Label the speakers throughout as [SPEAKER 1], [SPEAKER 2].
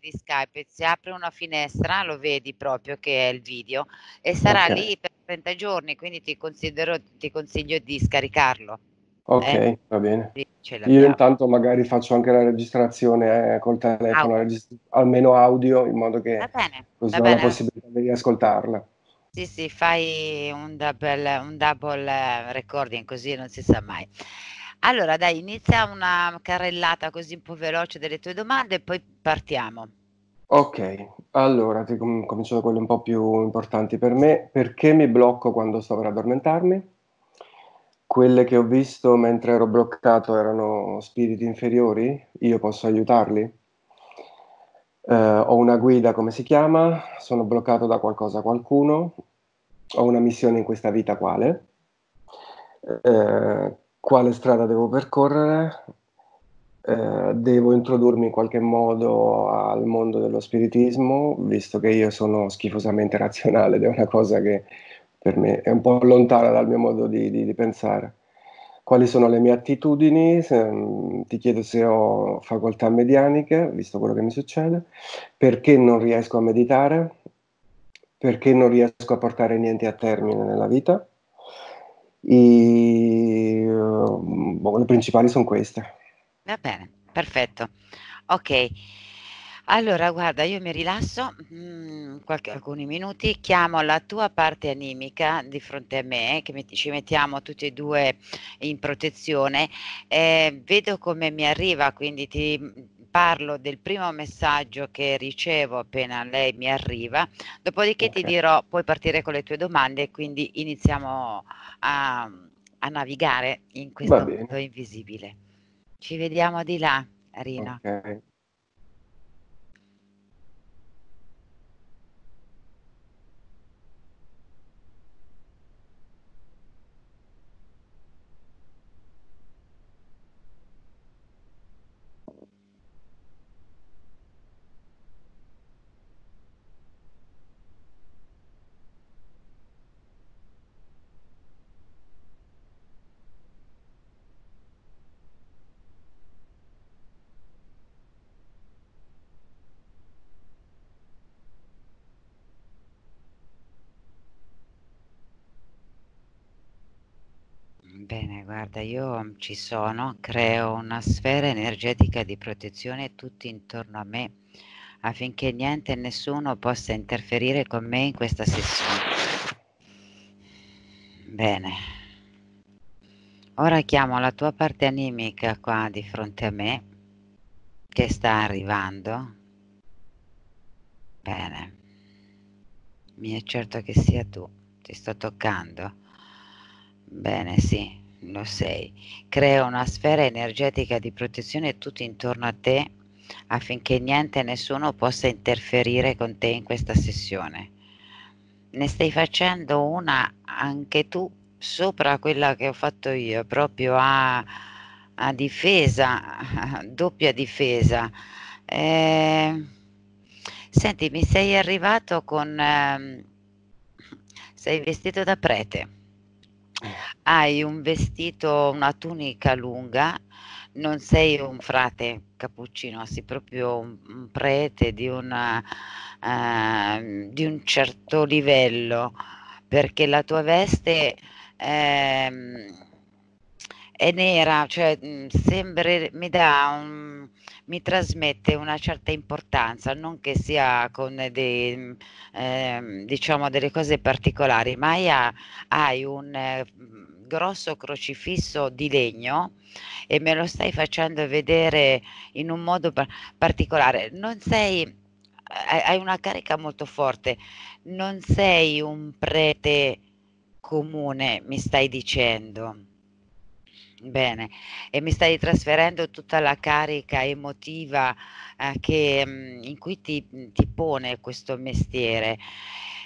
[SPEAKER 1] di Skype si apre una finestra, lo vedi proprio che è il video e sarà okay. lì per 30 giorni, quindi ti, ti consiglio di scaricarlo. Ok, eh? va bene. Io
[SPEAKER 2] intanto magari faccio anche la registrazione eh, col telefono, registr almeno audio, in modo che
[SPEAKER 1] così ho la possibilità
[SPEAKER 2] di riascoltarla.
[SPEAKER 1] Sì, sì, fai un double, un double recording, così non si sa mai. Allora, dai, inizia una carrellata così un po' veloce delle tue domande e poi partiamo.
[SPEAKER 2] Ok, allora ti com- comincio da quelle un po' più importanti per me. Perché mi blocco quando sto per addormentarmi? Quelle che ho visto mentre ero bloccato erano spiriti inferiori? Io posso aiutarli? Eh, ho una guida, come si chiama? Sono bloccato da qualcosa, qualcuno? Ho una missione in questa vita, quale? Eh, quale strada devo percorrere, eh, devo introdurmi in qualche modo al mondo dello spiritismo, visto che io sono schifosamente razionale ed è una cosa che per me è un po' lontana dal mio modo di, di, di pensare. Quali sono le mie attitudini? Se, mm, ti chiedo se ho facoltà medianiche, visto quello che mi succede, perché non riesco a meditare, perché non riesco a portare niente a termine nella vita e, ehm, boh, le principali sono queste. Va bene,
[SPEAKER 1] perfetto. Ok. Allora, guarda, io mi rilasso mh, mm, qualche, alcuni minuti, chiamo la tua parte animica di fronte a me, che met- ci mettiamo tutti e due in protezione, eh, vedo come mi arriva, quindi ti, parlo del primo messaggio che ricevo appena lei mi arriva, dopodiché okay. ti dirò, puoi partire con le tue domande e quindi iniziamo a, a navigare in questo mondo invisibile. Ci vediamo di là, Rino. Okay. guarda, io mhmm, ci sono, creo una sfera energetica di protezione tutti intorno a me affinché niente e nessuno possa interferire con me in questa sessione. Bene. Ora chiamo la tua parte animica qua di fronte a me, che sta arrivando. Bene. Mi è certo che sia tu, ti sto toccando. Bene, sì lo sei, crea una sfera energetica di protezione tutto intorno a te affinché niente e nessuno possa interferire con te in questa sessione. Ne stai facendo una anche tu sopra quella che ho fatto io, proprio a, a difesa, a doppia difesa. Eh, senti, mi sei arrivato con... Eh, sei vestito da prete hai un vestito, una tunica lunga, non sei un frate cappuccino, sei proprio un, prete di, una, uh, ehm, di, un certo livello, perché la tua veste eh, è nera, cioè mm, sembra, mi dà un mi trasmette una certa importanza, non che sia con dei, eh, diciamo delle cose particolari, ma ha, hai un eh, grosso crocifisso di legno e me lo stai facendo vedere in un modo par- particolare. Non sei eh, hai una carica molto forte, non sei un prete comune, mi stai dicendo. Bene, e mi stai trasferendo tutta la carica emotiva eh, che, mh, mm, in cui ti, mm, ti pone questo mestiere.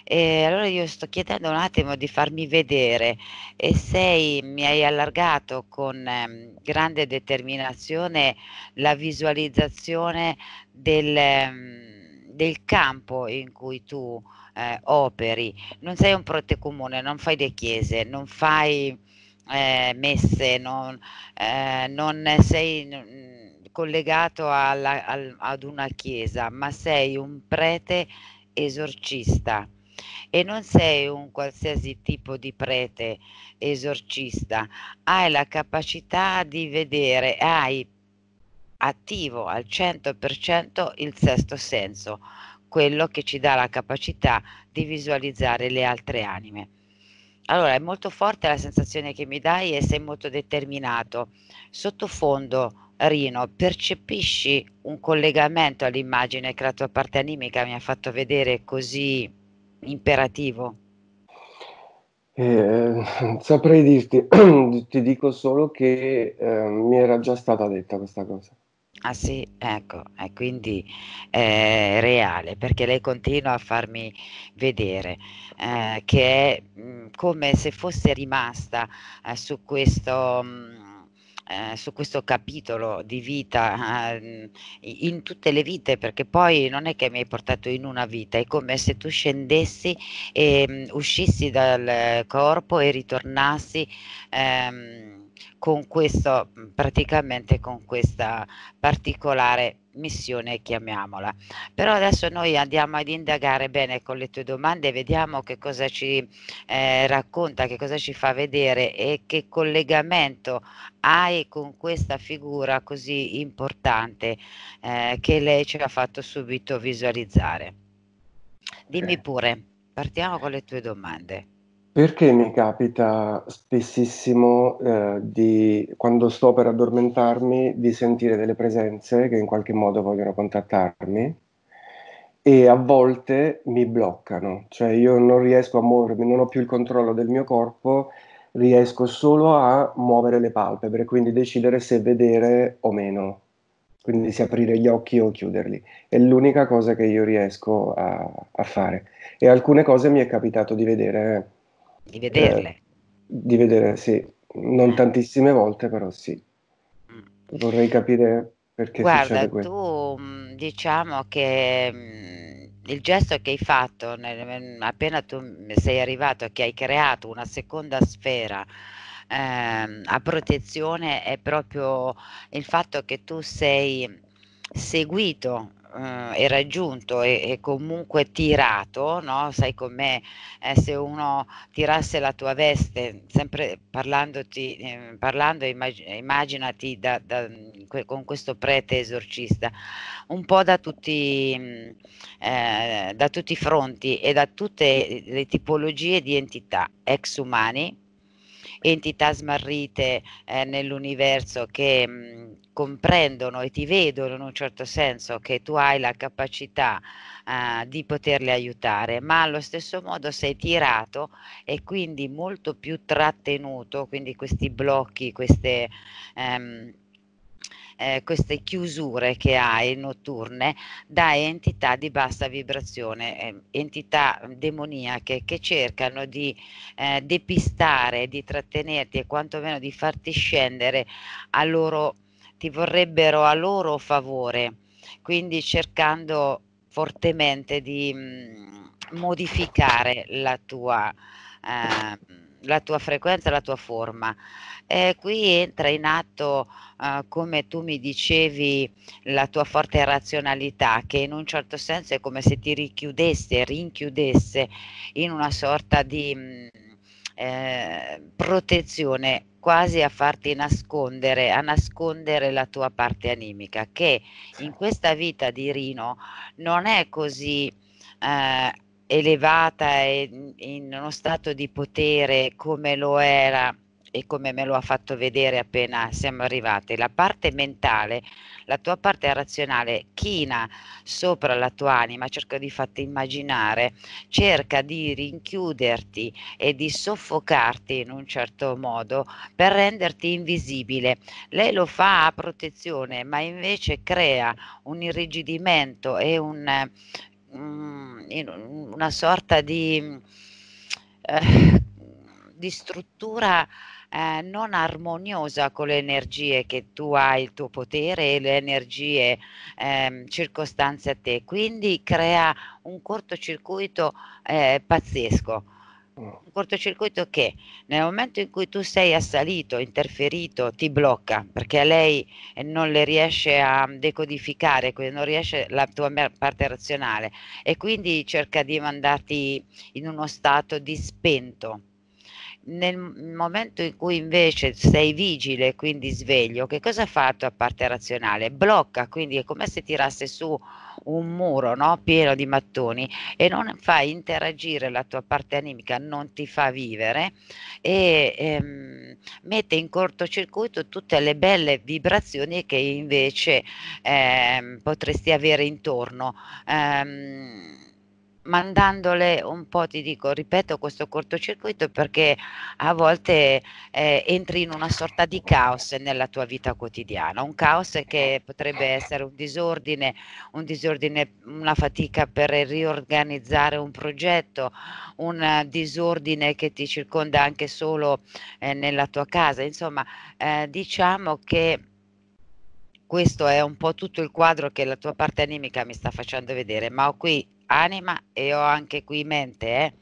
[SPEAKER 1] E allora io sto chiedendo un attimo di farmi vedere e sei, mi hai allargato con ehm, grande determinazione la visualizzazione del, ehm, del campo in cui tu eh, operi. Non sei un protecomune, non fai le chiese, non fai eh, messe, non, eh, non sei collegato alla, al, ad una chiesa, ma sei un prete esorcista e non sei un qualsiasi tipo di prete esorcista, hai la capacità di vedere, hai attivo al 100% il sesto senso, quello che ci dà la capacità di visualizzare le altre anime. Allora, è molto forte la sensazione che mi dai e sei molto determinato. Sottofondo, Rino, percepisci un collegamento all'immagine che la tua parte animica mi ha fatto vedere così imperativo?
[SPEAKER 2] Eh, saprei dirti, ti dico
[SPEAKER 1] solo che eh, mi era già stata detta questa cosa. Ah sì, ecco, e quindi eh, è reale, perché lei continua a farmi vedere eh, che è mh, mm, come se fosse rimasta eh, su questo... Mh, mm, eh, su questo capitolo di vita eh, mm, in tutte le vite perché poi non è che mi hai portato in una vita è come se tu scendessi e um, uscissi dal corpo e ritornassi ehm, con questo mhmm, praticamente con questa particolare missione, chiamiamola. Però adesso noi andiamo ad indagare bene con le tue domande, vediamo che cosa ci eh, racconta, che cosa ci fa vedere e che collegamento hai con questa figura così importante eh, che lei ci ha fatto subito visualizzare. Dimmi pure, partiamo con le tue domande.
[SPEAKER 2] Perché mi capita spessissimo eh, di, quando sto per addormentarmi, di sentire delle presenze che in qualche modo vogliono contattarmi e a volte mi bloccano, cioè io non riesco a muovermi, non ho più il controllo del mio corpo, riesco solo a muovere le palpebre, quindi decidere se vedere o meno, quindi se aprire gli occhi o chiuderli. È l'unica cosa che io riesco a, a fare. E alcune cose mi è capitato di vedere eh, di vederle. Eh, di vedere, sì. Non tantissime volte, però sì. Mm. Vorrei capire perché Guarda,
[SPEAKER 1] tu mm, diciamo che mm, il gesto che hai fatto nel, appena tu sei arrivato, che hai creato una seconda sfera ehm, a protezione, è proprio il fatto che tu sei seguito eh, è raggiunto e, e comunque tirato, no? sai com'è, eh, se uno tirasse la tua veste, sempre parlandoti, eh, parlando immag- immaginati da, da, mm, con questo prete esorcista, un po' da tutti, mm, eh, da tutti i fronti e da tutte le tipologie di entità, ex umani, entità smarrite eh, nell'universo che mh, mhmm, comprendono e ti vedono in un certo senso che tu hai la capacità eh, di poterle aiutare, ma allo stesso modo sei tirato e quindi molto più trattenuto, quindi questi blocchi, queste... Ehm, eh, queste chiusure che hai notturne da entità di bassa vibrazione, eh, entità demoniache che cercano di eh, depistare, di trattenerti e quantomeno di farti scendere a loro, ti vorrebbero a loro favore, quindi cercando fortemente di mh, mm, modificare la tua... Eh, la tua frequenza, la tua forma. Eh, qui entra in atto, eh, come tu mi dicevi, la tua forte razionalità, che in un certo senso è come se ti richiudesse, rinchiudesse in una sorta di mh, mm, eh, protezione quasi a farti nascondere, a nascondere la tua parte animica, che in questa vita di Rino non è così eh, elevata e in uno stato di potere come lo era e come me lo ha fatto vedere appena siamo arrivati, la parte mentale, la tua parte razionale china sopra la tua anima, cerca di farti immaginare, cerca di rinchiuderti e di soffocarti in un certo modo per renderti invisibile. Lei lo fa a protezione, ma invece crea un irrigidimento e un, Mm, in una sorta di, eh, di struttura eh, non armoniosa con le energie che tu hai, il tuo potere e le energie eh, circostanze a te. Quindi crea un cortocircuito eh, pazzesco. Un mm. cortocircuito che nel momento in cui tu sei assalito, interferito, ti blocca perché lei non le riesce a decodificare, quindi non riesce la tua parte razionale e quindi cerca di mandarti in uno stato di spento nel momento in cui invece sei vigile, quindi sveglio, che cosa fa la tua parte razionale? Blocca, quindi è come se tirasse su un muro no? pieno di mattoni e non fai interagire la tua parte animica, non ti fa vivere e ehm, mette in cortocircuito tutte le belle vibrazioni che invece ehm, potresti avere intorno. Ehm, mandandole un po', ti dico, ripeto, questo cortocircuito perché a volte eh, entri in una sorta di caos nella tua vita quotidiana, un caos che potrebbe essere un disordine, un disordine una fatica per riorganizzare un progetto, un disordine che ti circonda anche solo eh, nella tua casa, insomma, eh, diciamo che questo è un po' tutto il quadro che la tua parte animica mi sta facendo vedere, ma ho qui anima e ho anche qui mente. Eh?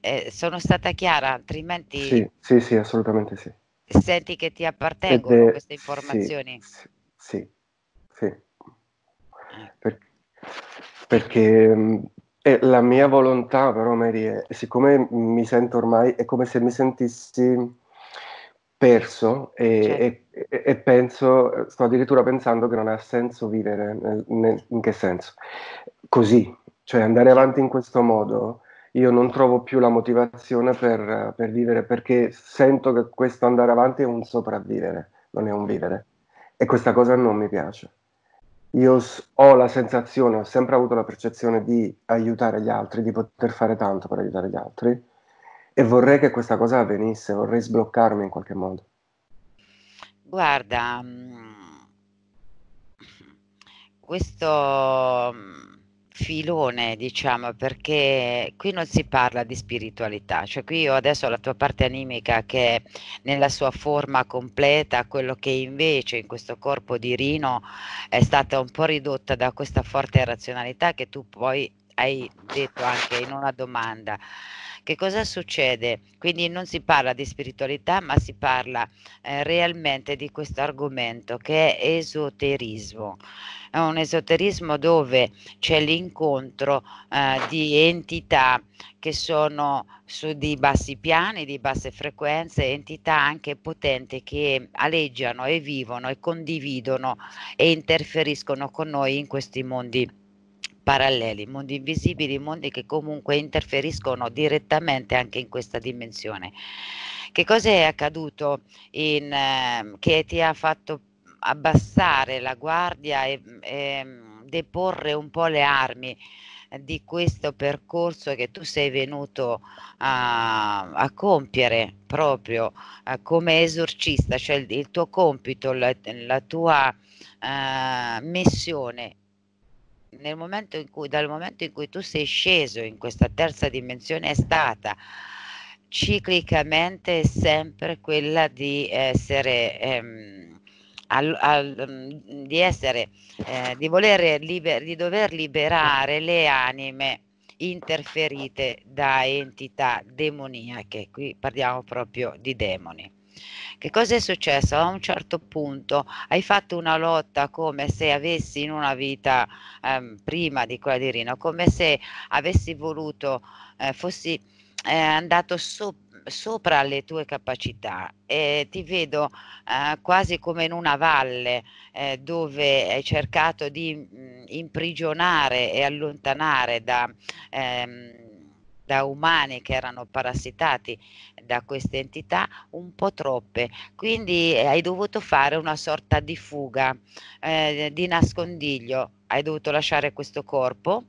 [SPEAKER 1] Eh, sono stata chiara, altrimenti... Sì,
[SPEAKER 2] sì, sì, assolutamente sì.
[SPEAKER 1] Senti che ti appartengono è, queste informazioni? Sì,
[SPEAKER 2] sì, sì. Ecco. Per, perché mm, è la mia volontà, però, Mary, è, siccome mi sento ormai, è come se mi sentissi perso e, certo. e, e, penso, sto addirittura pensando che non ha senso vivere, nel, nel, in che senso? Così, cioè andare avanti in questo modo, io non trovo più la motivazione per, per vivere, perché sento che questo andare avanti è un sopravvivere, non è un vivere. E questa cosa non mi piace. Io ho la sensazione, ho sempre avuto la percezione di aiutare gli altri, di poter fare tanto per aiutare gli altri e vorrei che questa cosa avvenisse, vorrei sbloccarmi in qualche modo.
[SPEAKER 1] Guarda, mm, questo mm, filone, diciamo, perché qui non si parla di spiritualità, cioè qui io adesso ho la tua parte animica che è nella sua forma completa, quello che invece in questo corpo di Rino è stata un po' ridotta da questa forte razionalità che tu poi hai detto anche in una domanda. Che cosa succede? Quindi non si parla di spiritualità, ma si parla eh, realmente di questo argomento che è esoterismo. È un esoterismo dove c'è l'incontro eh, di entità che sono su di bassi piani, di basse frequenze, entità anche potenti che aleggiano e vivono e condividono e interferiscono con noi in questi mondi paralleli, mondi invisibili, mondi che comunque interferiscono direttamente anche in questa dimensione. Che cosa è accaduto in, eh, che ti ha fatto abbassare la guardia e, e ehm, deporre un po' le armi? di questo percorso che tu sei venuto a, a compiere proprio uh, come esorcista, cioè il, il tuo compito, la, la tua uh, missione nel momento in cui, dal momento in cui tu sei sceso in questa terza dimensione è stata ciclicamente sempre quella di essere, ehm, al, al, mm, di, essere eh, di, voler liber, di dover liberare le anime interferite da entità demoniache, qui parliamo proprio di demoni. Che cosa è successo? A un certo punto hai fatto una lotta come se avessi in una vita ehm, prima di quella di Rino, come se avessi voluto, eh, fossi eh, andato sopra sopra le tue capacità e ti vedo eh, quasi come in una valle eh, dove hai cercato di mh, mm, imprigionare e allontanare da, ehm, da umani che erano parassitati da queste entità un po' troppe, quindi eh, hai dovuto fare una sorta di fuga, eh, di nascondiglio, hai dovuto lasciare questo corpo.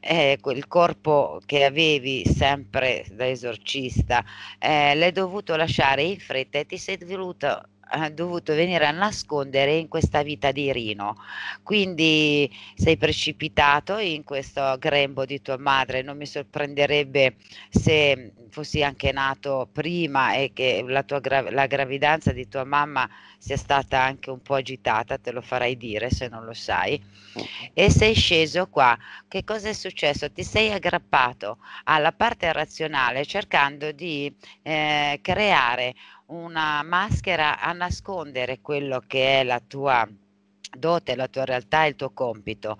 [SPEAKER 1] Eh, quel corpo che avevi sempre da esorcista eh, l'hai dovuto lasciare in fretta e ti sei dovuto eh, dovuto venire a nascondere in questa vita di Rino. Quindi sei precipitato in questo grembo di tua madre. Non mi sorprenderebbe se fossi anche nato prima e che la, tua gra- la gravidanza di tua mamma sia stata anche un po' agitata, te lo farai dire se non lo sai. E sei sceso qua. Che cosa è successo? Ti sei aggrappato alla parte razionale cercando di eh, creare una maschera a nascondere quello che è la tua dote, la tua realtà e il tuo compito,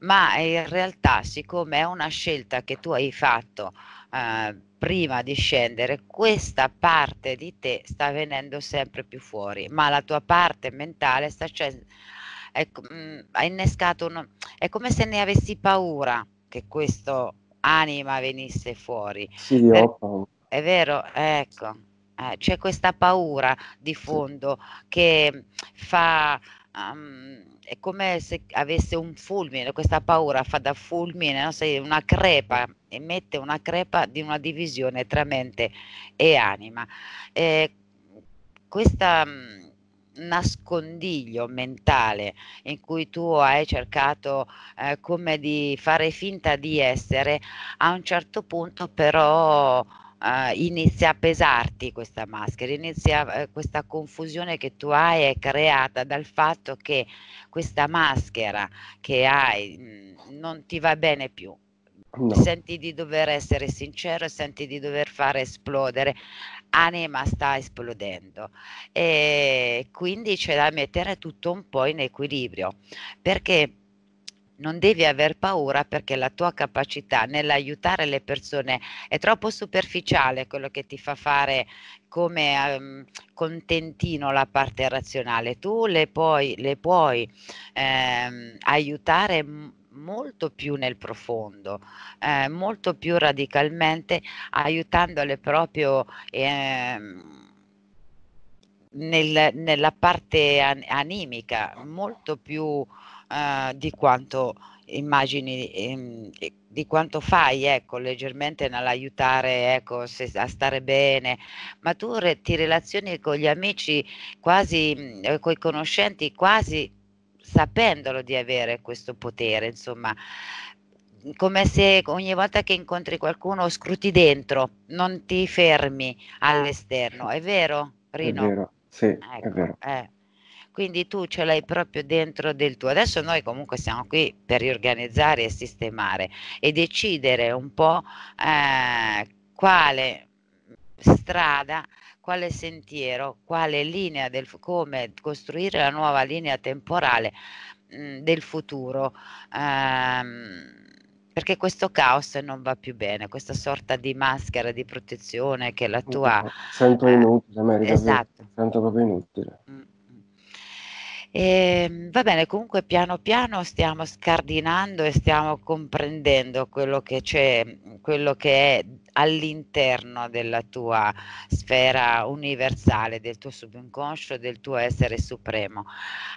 [SPEAKER 1] ma eh, in realtà siccome è una scelta che tu hai fatto prima di scendere, questa parte di te sta venendo sempre più fuori, ma la tua parte mentale sta cioè, è, ecco, mm, ha innescato un, è come se ne avessi paura che questo anima venisse fuori. Sì, per, ho paura. È vero, ecco, eh, c'è questa paura di fondo sì. che fa um, è come se avesse un fulmine, questa paura fa da fulmine, no? Sei una crepa, emette una crepa di una divisione tra mente e anima. Eh, questa mm, nascondiglio mentale in cui tu hai cercato eh, come di fare finta di essere, a un certo punto però Uh, inizia a pesarti questa maschera, inizia, uh, questa confusione che tu hai è creata dal fatto che questa maschera che hai mh, mm, non ti va bene più. No. Senti di dover essere sincero, senti di dover fare esplodere. Anima sta esplodendo e quindi c'è da mettere tutto un po' in equilibrio perché non devi aver paura perché la tua capacità nell'aiutare le persone è troppo superficiale quello che ti fa fare come um, contentino la parte razionale. Tu le puoi, le puoi ehm, aiutare molto più nel profondo, eh, molto più radicalmente, aiutandole proprio... Ehm, nel, nella parte an- animica, molto più eh, di quanto immagini ehm, di quanto fai ecco leggermente nell'aiutare ecco se, a stare bene ma tu re, ti relazioni con gli amici quasi mm, eh, con i conoscenti quasi sapendolo di avere questo potere insomma come se ogni volta che incontri qualcuno scruti dentro non ti fermi ah. all'esterno è vero Rino? È vero,
[SPEAKER 2] sì, ecco, è vero.
[SPEAKER 1] Eh quindi tu ce l'hai proprio dentro del tuo. Adesso noi comunque siamo qui per riorganizzare e sistemare e decidere un po' eh, quale strada quale sentiero, quale linea del come costruire la nuova linea temporale mh, mm, del futuro. Ehm, perché questo caos non va più bene, questa sorta di maschera di protezione che la tua...
[SPEAKER 2] Sento eh, inutile, America, esatto. sento proprio inutile.
[SPEAKER 1] Mm. E, ehm, va bene, comunque piano piano stiamo scardinando e stiamo comprendendo quello che c'è, quello che è all'interno della tua sfera universale, del tuo subconscio, del tuo essere supremo.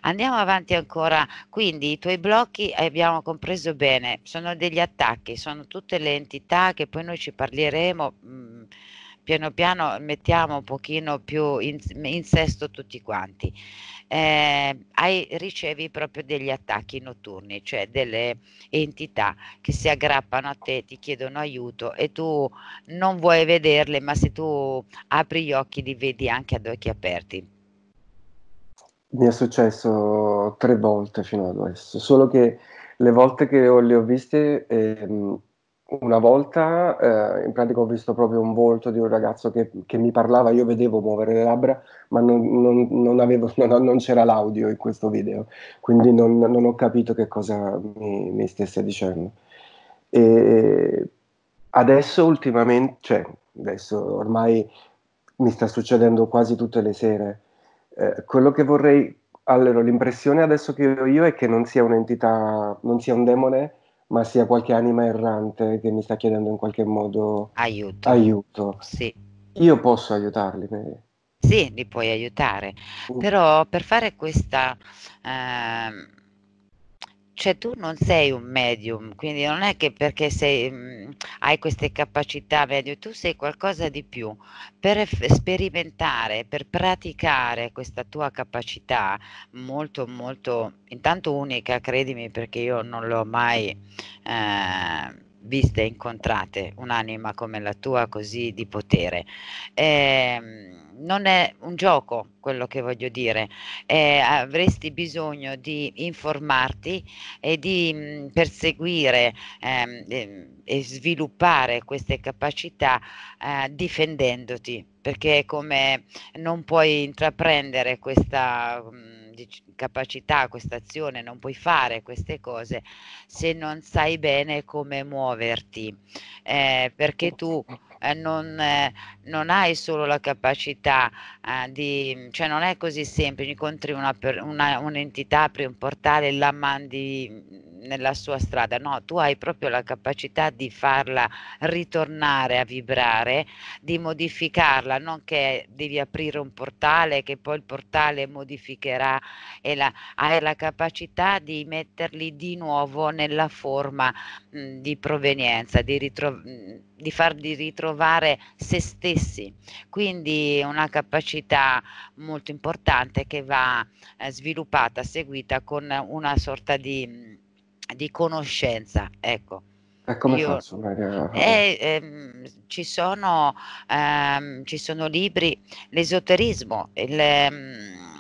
[SPEAKER 1] Andiamo avanti ancora, quindi i tuoi blocchi abbiamo compreso bene, sono degli attacchi, sono tutte le entità che poi noi ci parleremo. Mh, mm, piano piano mettiamo un pochino più in, in sesto tutti quanti eh, hai, ricevi proprio degli attacchi notturni, cioè delle entità che si aggrappano a te, ti chiedono aiuto e tu non vuoi vederle, ma se tu apri gli occhi li vedi anche ad occhi aperti.
[SPEAKER 2] Mi è successo tre volte fino ad adesso, solo che le volte che le ho viste ehm, una volta eh, in pratica ho visto proprio un volto di un ragazzo che, che mi parlava, io vedevo muovere le labbra, ma non, non, non, avevo, non c'era l'audio in questo video, quindi non, ho capito che cosa mi, mi stesse dicendo. E adesso ultimamente, cioè adesso ormai mi sta succedendo quasi tutte le sere, eh, quello che vorrei, allora l'impressione adesso che ho io è che non sia un'entità, non sia un demone, ma sia qualche anima errante che mi sta chiedendo in qualche modo aiuto. aiuto. Sì. Io posso aiutarli, Mary.
[SPEAKER 1] Sì, li puoi aiutare, mm. però per fare questa... Eh, cioè tu non sei un medium, quindi non è che perché sei, mh, mm, hai queste capacità medium, tu sei qualcosa di più. Per sperimentare, per praticare questa tua capacità molto, molto, intanto unica, credimi, perché io non l'ho mai eh, vista e incontrata, un'anima come la tua così di potere. Eh, non è un gioco quello che voglio dire, eh, avresti bisogno di informarti e di mh, mm, perseguire ehm, e, ehm, e sviluppare queste capacità eh, difendendoti, perché come non puoi intraprendere questa mh, mm, capacità, questa azione, non puoi fare queste cose se non sai bene come muoverti, eh, perché tu eh, non, eh, non, hai solo la capacità eh, di, cioè non è così semplice, incontri una una, un'entità, apri un portale, e la mandi mm, nella sua strada, no, tu hai proprio la capacità di farla ritornare a vibrare, di modificarla, non che devi aprire un portale che poi il portale modificherà e la, hai la capacità di metterli di nuovo nella forma di provenienza, di, ritro- di farli ritrovare se stessi. Quindi una capacità molto importante che va eh, sviluppata, seguita con una sorta di, di conoscenza. Ecco. E come Io, faccio? Eh, ehm, ci, sono, ehm, ci sono libri, l'esoterismo, il, ehm,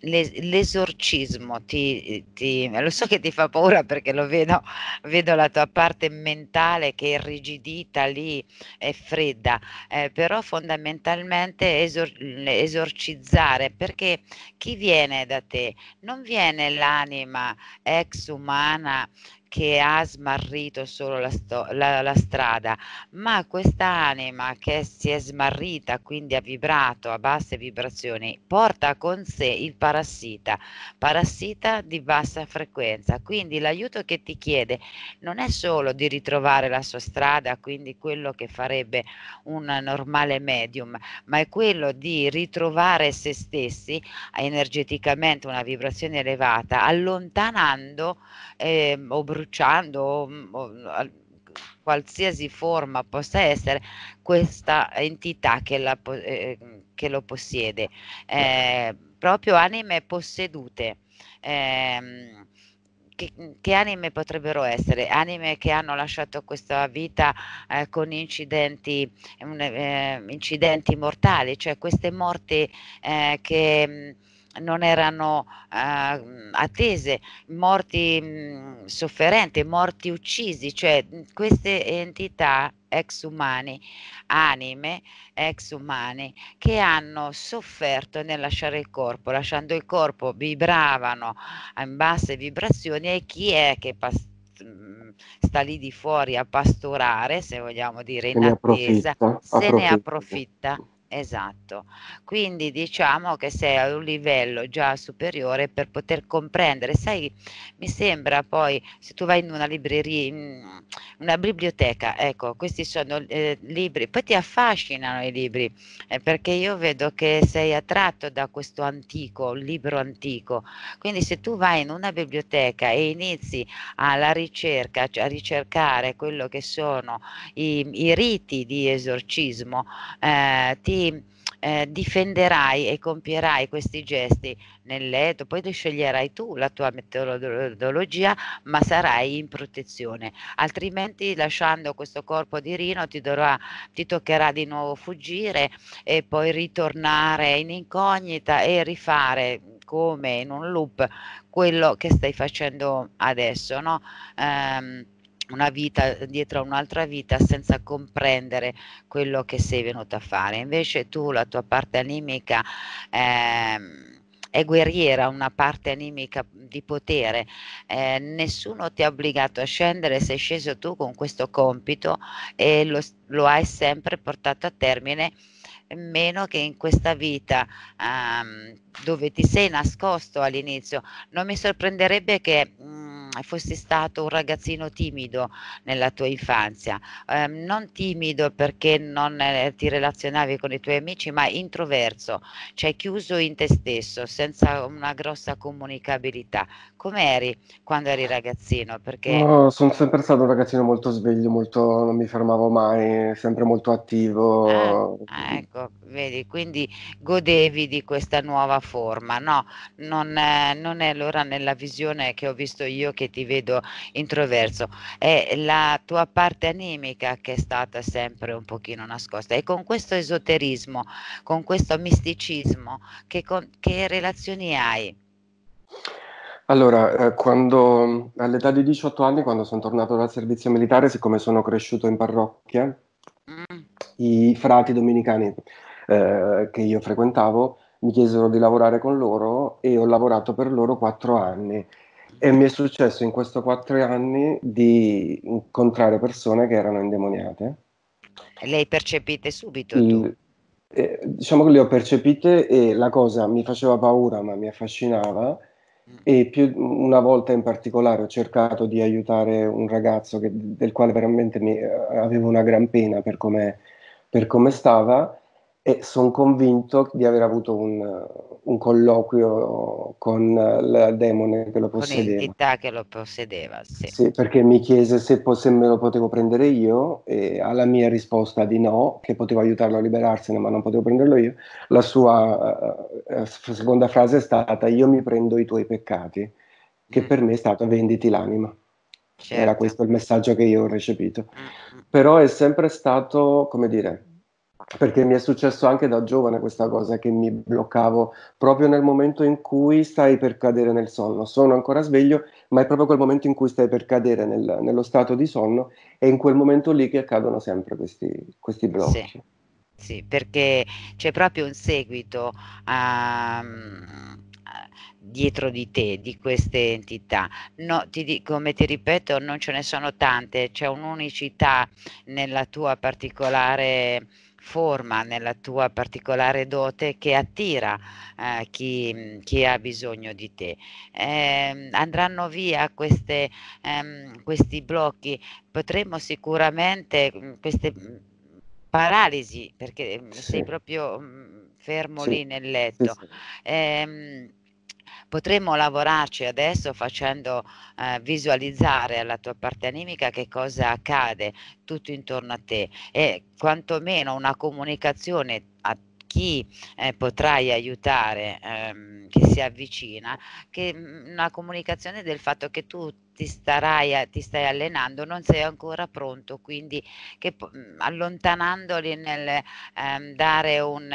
[SPEAKER 1] l'esorcismo, ti, ti, lo so che ti fa paura perché lo vedo, vedo la tua parte mentale che è irrigidita lì, è fredda, eh, però fondamentalmente esor, esorcizzare perché chi viene da te non viene l'anima ex umana che ha smarrito solo la, sto- la, la strada, ma questa anima che si è smarrita, quindi ha vibrato a basse vibrazioni, porta con sé il parassita, parassita di bassa frequenza. Quindi l'aiuto che ti chiede non è solo di ritrovare la sua strada, quindi quello che farebbe un normale medium, ma è quello di ritrovare se stessi energeticamente una vibrazione elevata, allontanando eh, o bruciando o, mm, o mm, qualsiasi forma possa essere questa entità che, la, eh, eh mm, che lo possiede, eh, proprio anime possedute. Eh, che, che, anime potrebbero essere? Anime che hanno lasciato questa vita eh, con incidenti, eh, incidenti, mortali, cioè queste morti eh, che non erano uh, attese, morti mh, mhmm, sofferenti, morti uccisi, cioè mhmm, queste entità ex umani, anime ex umani che hanno sofferto nel lasciare il corpo, lasciando il corpo vibravano in basse vibrazioni e chi è che passa? Mhmm, sta lì di fuori a pastorare, se vogliamo dire, in se attesa, ne se ne approfitta Esatto, quindi diciamo che sei a un livello già superiore per poter comprendere, sai, mi sembra poi se tu vai in una libreria, in una biblioteca, ecco, questi sono eh, libri, poi ti affascinano i libri, eh, perché io vedo che sei attratto da questo antico, libro antico, quindi se tu vai in una biblioteca e inizi alla ricerca, cioè a ricercare quello che sono i, i riti di esorcismo, eh, ti ti eh, difenderai e compierai questi gesti nel letto, poi ti sceglierai tu la tua metodologia, ma sarai in protezione, altrimenti lasciando questo corpo di rino ti, dovrà, ti toccherà di nuovo fuggire e poi ritornare in incognita e rifare come in un loop quello che stai facendo adesso. No? Um, una vita dietro a un'altra vita senza comprendere quello che sei venuto a fare. Invece tu, la tua parte animica eh, è guerriera, una parte animica di potere. Eh, nessuno ti ha obbligato a scendere, sei sceso tu con questo compito e lo, lo hai sempre portato a termine meno che in questa vita um, dove ti sei nascosto all'inizio. Non mi sorprenderebbe che mh, mm, fossi stato un ragazzino timido nella tua infanzia, eh, non timido perché non eh, ti relazionavi con i tuoi amici, ma introverso, cioè chiuso in te stesso, senza una grossa comunicabilità. Come eri quando eri ragazzino? Perché... No, sono
[SPEAKER 2] sempre stato un ragazzino molto sveglio, molto, non mi fermavo mai, sempre molto attivo. Ah, ah
[SPEAKER 1] ecco, vedi, quindi godevi di questa nuova forma, no? Non, eh, non è allora nella visione che ho visto io che ti vedo introverso, è la tua parte animica che è stata sempre un pochino nascosta e con questo esoterismo, con questo misticismo, che, con, che relazioni hai?
[SPEAKER 2] Allora, eh, quando, all'età di 18 anni, quando sono tornato dal servizio militare, siccome sono cresciuto in parrocchia, mm. i frati domenicani eh, che io frequentavo mi chiesero di lavorare con loro e ho lavorato per loro quattro anni. E mi è successo in questi quattro anni di incontrare persone che erano indemoniate.
[SPEAKER 1] Le hai percepite subito
[SPEAKER 2] Il, eh, diciamo che le ho percepite e la cosa mi faceva paura ma mi affascinava e mm. più, una volta in particolare ho cercato di aiutare un ragazzo che, del quale veramente mi, eh, avevo una gran pena per come, per come stava e sono convinto di aver avuto un, un colloquio con il demone che lo possedeva. Con l'entità
[SPEAKER 1] che lo possedeva, sì.
[SPEAKER 2] sì. perché mi chiese se, po- se me lo potevo prendere io e alla mia risposta di no, che potevo aiutarlo a liberarsene ma non potevo prenderlo io, la sua uh, seconda frase è stata io mi prendo i tuoi peccati, che mm. per me è stato venditi l'anima. Certo. Era questo il messaggio che io ho recepito. Mm. mm. Però è sempre stato, come dire, perché mi è successo anche da giovane questa cosa che mi bloccavo proprio nel momento in cui stai per cadere nel sonno. Sono ancora sveglio, ma è proprio quel momento in cui stai per cadere nel, nello stato di sonno è in quel momento lì che accadono sempre questi, questi
[SPEAKER 1] blocchi. Sì. sì perché c'è proprio un seguito a, ehm, dietro di te di queste entità. No, ti, come ti ripeto, non ce ne sono tante, c'è un'unicità nella tua particolare forma, nella tua particolare dote che attira eh, chi, mm, chi, ha bisogno di te. Eh, andranno via queste, ehm, questi blocchi, potremo sicuramente mm, queste mm, paralisi, perché sì. sei proprio fermo sì. lì nel letto. Sì, eh, Potremmo lavorarci adesso facendo eh, visualizzare alla tua parte animica che cosa accade tutto intorno a te e quantomeno una comunicazione a chi eh, potrai aiutare ehm, che si avvicina, che mm, una comunicazione del fatto che tu ti, starai, ti stai allenando, non sei ancora pronto, quindi che, mm, allontanandoli nel ehm, dare un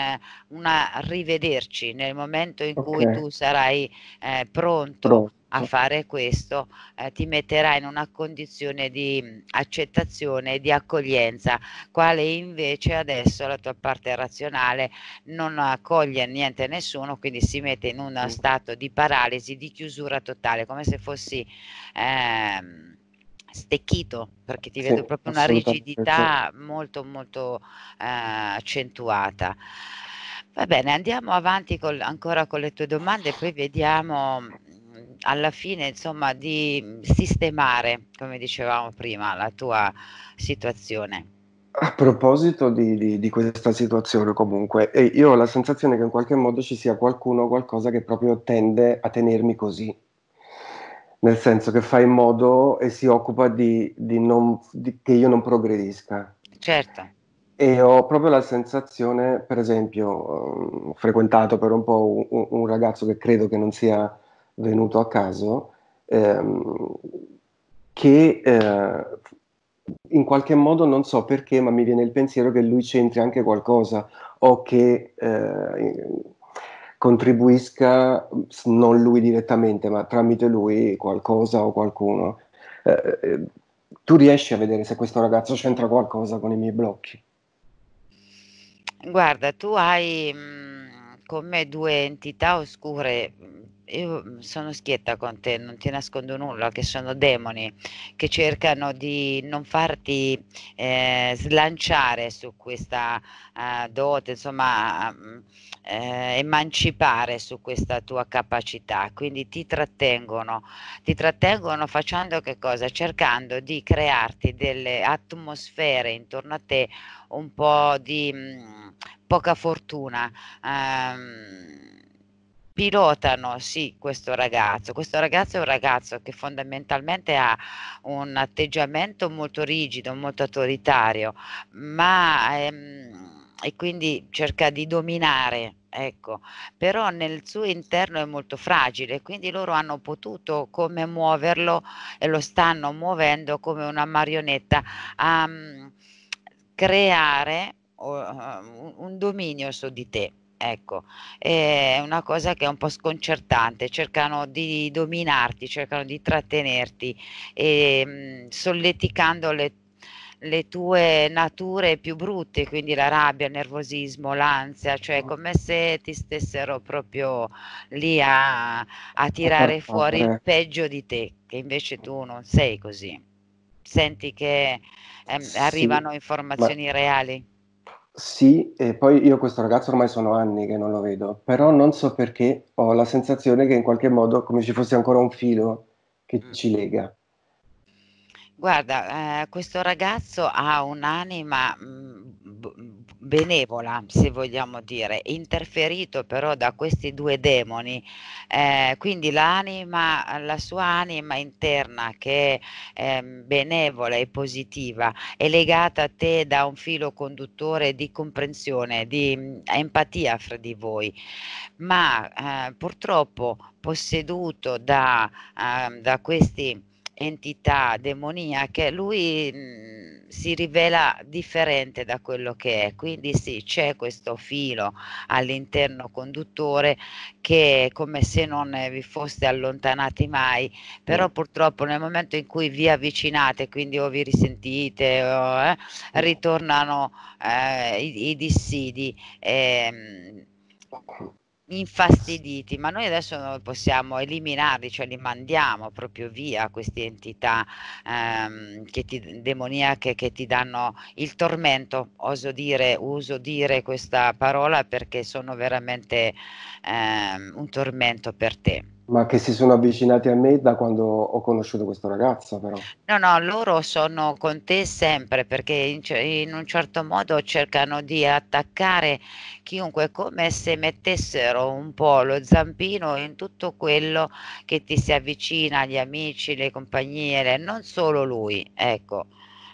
[SPEAKER 1] una rivederci nel momento in okay. cui tu sarai eh, pronto. pronto a fare questo eh, ti metterà in una condizione di accettazione e di accoglienza, quale invece adesso la tua parte razionale non accoglie niente nessuno, quindi si mette in uno stato di paralisi, di chiusura totale, come se fossi... Ehm, stecchito perché ti sì, vedo proprio una rigidità sì. molto molto eh, accentuata. Va bene, andiamo avanti col, ancora con le tue domande, poi vediamo alla fine insomma di sistemare, come dicevamo prima, la tua situazione.
[SPEAKER 2] A proposito di, di, di questa situazione comunque, io ho la sensazione che in qualche modo ci sia qualcuno o qualcosa che proprio tende a tenermi così, nel senso che fa in modo e si occupa di, di non, che io non progredisca. Certo. E ho proprio la sensazione, per esempio, ho frequentato per un po' un, un ragazzo che credo che non sia venuto a caso, ehm, che eh, in qualche modo non so perché, ma mi viene il pensiero che lui c'entri anche qualcosa o che eh, contribuisca, non lui direttamente, ma tramite lui qualcosa o qualcuno. Eh, eh tu riesci a vedere se questo ragazzo c'entra qualcosa con i miei blocchi?
[SPEAKER 1] Guarda, tu hai... Mh, mm, con me due entità oscure mm, io mhmm, sono schietta con te, non ti nascondo nulla, che sono demoni che cercano di non farti eh, slanciare su questa eh, dote, insomma mhmm, eh, emancipare su questa tua capacità, quindi ti trattengono, ti trattengono facendo che cosa? Cercando di crearti delle atmosfere intorno a te un po' di mh, mhmm, poca fortuna. Ehm, pilotano sì questo ragazzo, questo ragazzo è un ragazzo che fondamentalmente ha un atteggiamento molto rigido, molto autoritario, ma ehm, e quindi cerca di dominare ecco, però nel suo interno è molto fragile, quindi loro hanno potuto come muoverlo e lo stanno muovendo come una marionetta a um, creare uh, un dominio su di te. Ecco, è una cosa che è un po' sconcertante, cercano di dominarti, cercano di trattenerti, e, ehm, mh, solleticando le, le, tue nature più brutte, quindi la rabbia, il nervosismo, l'ansia, cioè come se ti stessero proprio lì a, a tirare fuori il peggio di te, che invece tu non sei così. Senti che ehm, sì, arrivano informazioni ma... reali.
[SPEAKER 2] Sì, e poi io questo ragazzo ormai sono anni che non lo vedo, però non so perché ho la sensazione che in qualche modo come ci fosse ancora un filo che mm. ci lega.
[SPEAKER 1] Guarda, eh, questo ragazzo ha un'anima mm, benevola, se vogliamo dire, interferito però da questi due demoni. Eh, quindi l'anima, la sua anima interna che è ehm, benevola e positiva è legata a te da un filo conduttore di comprensione, di mm, empatia fra di voi, ma eh, purtroppo posseduto da, eh, da questi entità demoniache, lui mh, mm, si rivela differente da quello che è, quindi sì, c'è questo filo all'interno conduttore che è come se non vi foste allontanati mai, però mm. purtroppo nel momento in cui vi avvicinate, quindi o vi risentite, o, eh, mm. ritornano eh, i, i, dissidi. Eh, infastiditi, ma noi adesso possiamo eliminarli, cioè li mandiamo proprio via queste entità ehm, che ti, demoniache che ti danno il tormento, oso dire, uso dire questa parola perché sono veramente ehm, un tormento per te.
[SPEAKER 2] Ma che si sono avvicinati a me da quando ho conosciuto questo ragazzo, però.
[SPEAKER 1] No, no, loro sono con te sempre perché in, in un certo modo cercano di attaccare chiunque come se mettessero un po' lo zampino in tutto quello che ti si avvicina, gli amici, le compagnie, non solo lui, ecco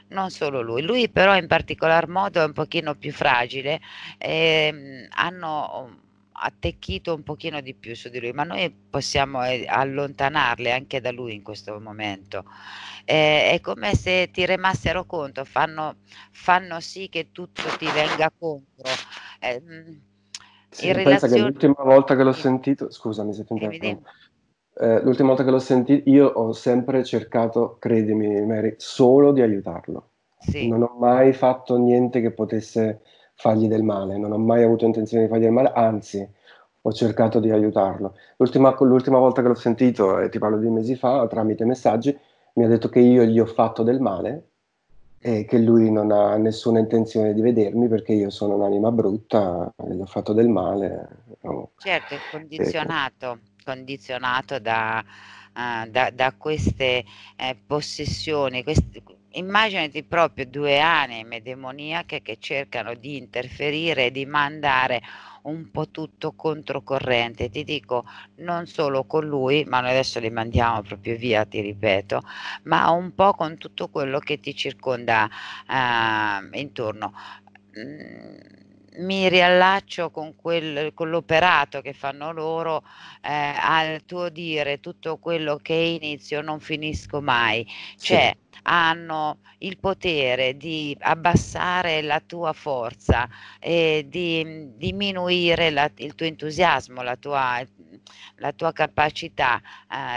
[SPEAKER 1] non solo lui, lui però in particolar modo è un pochino più fragile, eh, hanno attecchito un pochino di più su di lui, ma noi possiamo eh, allontanarle anche da lui in questo momento. Eh, è come se ti remassero conto, fanno, fanno sì che tutto ti venga contro. Eh, mm, sì, relazione... che l'ultima
[SPEAKER 2] volta che l'ho sentito, scusami se ti interrompo. Eh, l'ultima volta che l'ho sentito, io ho sempre cercato, credimi Mary, solo di aiutarlo. Sì. Non ho mai fatto niente che potesse fargli del male, non ho mai avuto intenzione di fargli del male, anzi ho cercato di aiutarlo. L'ultima, l'ultima volta che l'ho sentito, e ti parlo di mesi fa, tramite messaggi, mi ha detto che io gli ho fatto del male e che lui non ha nessuna intenzione di vedermi perché io sono un'anima brutta, gli ho fatto del male.
[SPEAKER 1] Certo, è condizionato, eh. condizionato da, uh, da, da, queste eh, possessioni. Queste, Immaginati proprio due anime demoniache che cercano di interferire e di mandare un po' tutto controcorrente. Ti dico, non solo con lui, ma noi adesso li mandiamo proprio via, ti ripeto, ma un po' con tutto quello che ti circonda eh, intorno. Mm, mi riallaccio con, quel, con l'operato che fanno loro eh, al tuo dire tutto quello che inizio non finisco mai, cioè hanno il potere di abbassare la tua forza e di mm, diminuire la, il tuo entusiasmo, la tua, la tua capacità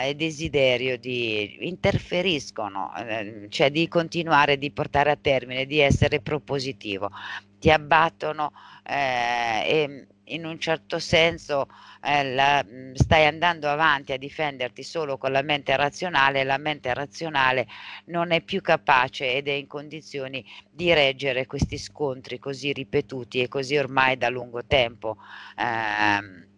[SPEAKER 1] eh, e desiderio di interferiscono, eh, cioè di continuare, di portare a termine, di essere propositivo ti abbattono eh, e in un certo senso eh, la, stai andando avanti a difenderti solo con la mente razionale e la mente razionale non è più capace ed è in condizioni di reggere questi scontri così ripetuti e così ormai da lungo tempo. Eh,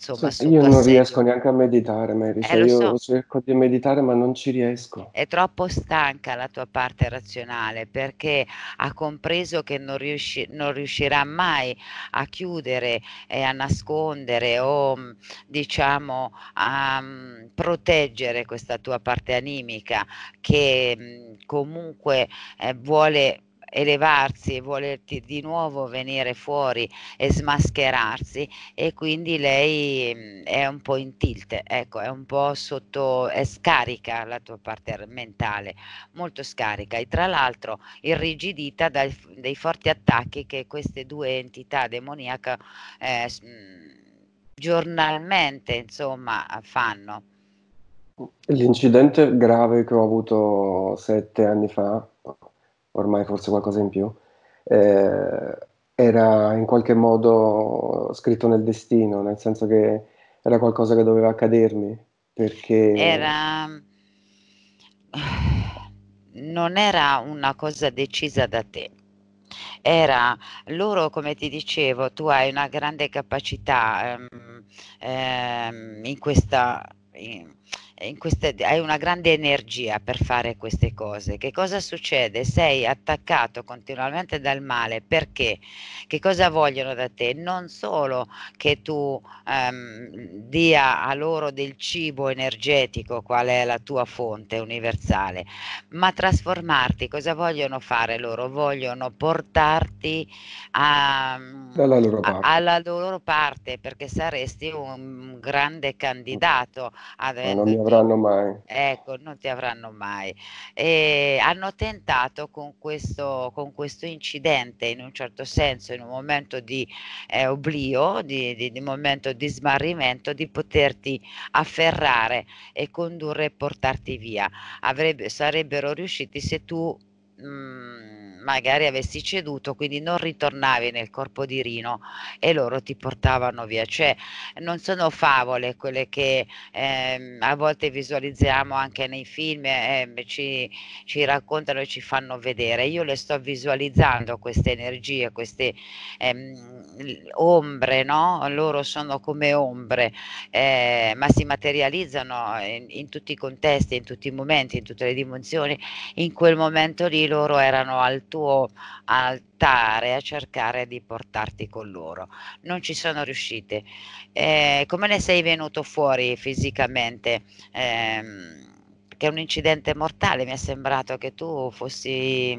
[SPEAKER 1] insomma. Sì, io non riesco
[SPEAKER 2] neanche a meditare, Mary. Eh, cioè io so. cerco di meditare, ma non ci riesco.
[SPEAKER 1] È troppo stanca la tua parte razionale perché ha compreso che non, riusci- non riuscirà mai a chiudere e a nascondere o mm, diciamo a mm, proteggere questa tua parte animica che mm, comunque eh, vuole elevarsi e voler di nuovo venire fuori e smascherarsi e quindi lei mm, è un po' in tilt, ecco, è un po' sotto, è scarica la tua parte mentale, molto scarica e tra l'altro irrigidita dai, dai forti attacchi che queste due entità demoniache eh, mm, giornalmente insomma fanno.
[SPEAKER 2] L'incidente grave che ho avuto sette anni fa ormai forse qualcosa in più, eh, era in qualche modo scritto nel destino, nel senso che era qualcosa che doveva accadermi, perché... Era...
[SPEAKER 1] Non era una cosa decisa da te, era loro, come ti dicevo, tu hai una grande capacità ehm, ehm, in questa... In queste, hai una grande energia per fare queste cose. Che cosa succede? Sei attaccato continuamente dal male perché? Che cosa vogliono da te? Non solo che tu ehm, dia a loro del cibo energetico, qual è la tua fonte universale, ma trasformarti. Cosa vogliono fare loro? Vogliono portarti a,
[SPEAKER 2] alla, loro a, alla
[SPEAKER 1] loro parte perché saresti un grande candidato ad, ad avranno mai. Ecco, non ti avranno mai. E hanno tentato con questo, con questo incidente, in un certo senso, in un momento di eh, oblio, di, di, di momento di smarrimento, di poterti afferrare e condurre e portarti via. Avrebbe, sarebbero riusciti se tu... Mh, mm, magari avessi ceduto, quindi non ritornavi nel corpo di Rino e loro ti portavano via. Cioè, non sono favole quelle che eh, a volte visualizziamo anche nei film, eh, ci, ci, raccontano e ci fanno vedere. Io le sto visualizzando queste energie, queste ehm, ombre, no? Loro sono come ombre, eh, ma si materializzano in, in tutti i contesti, in tutti i momenti, in tutte le dimensioni. In quel momento lì loro erano al tuo altare a cercare di portarti con loro. Non ci sono riuscite. Eh, come ne sei venuto fuori fisicamente? Eh, che è un incidente mortale, mi è sembrato che tu fossi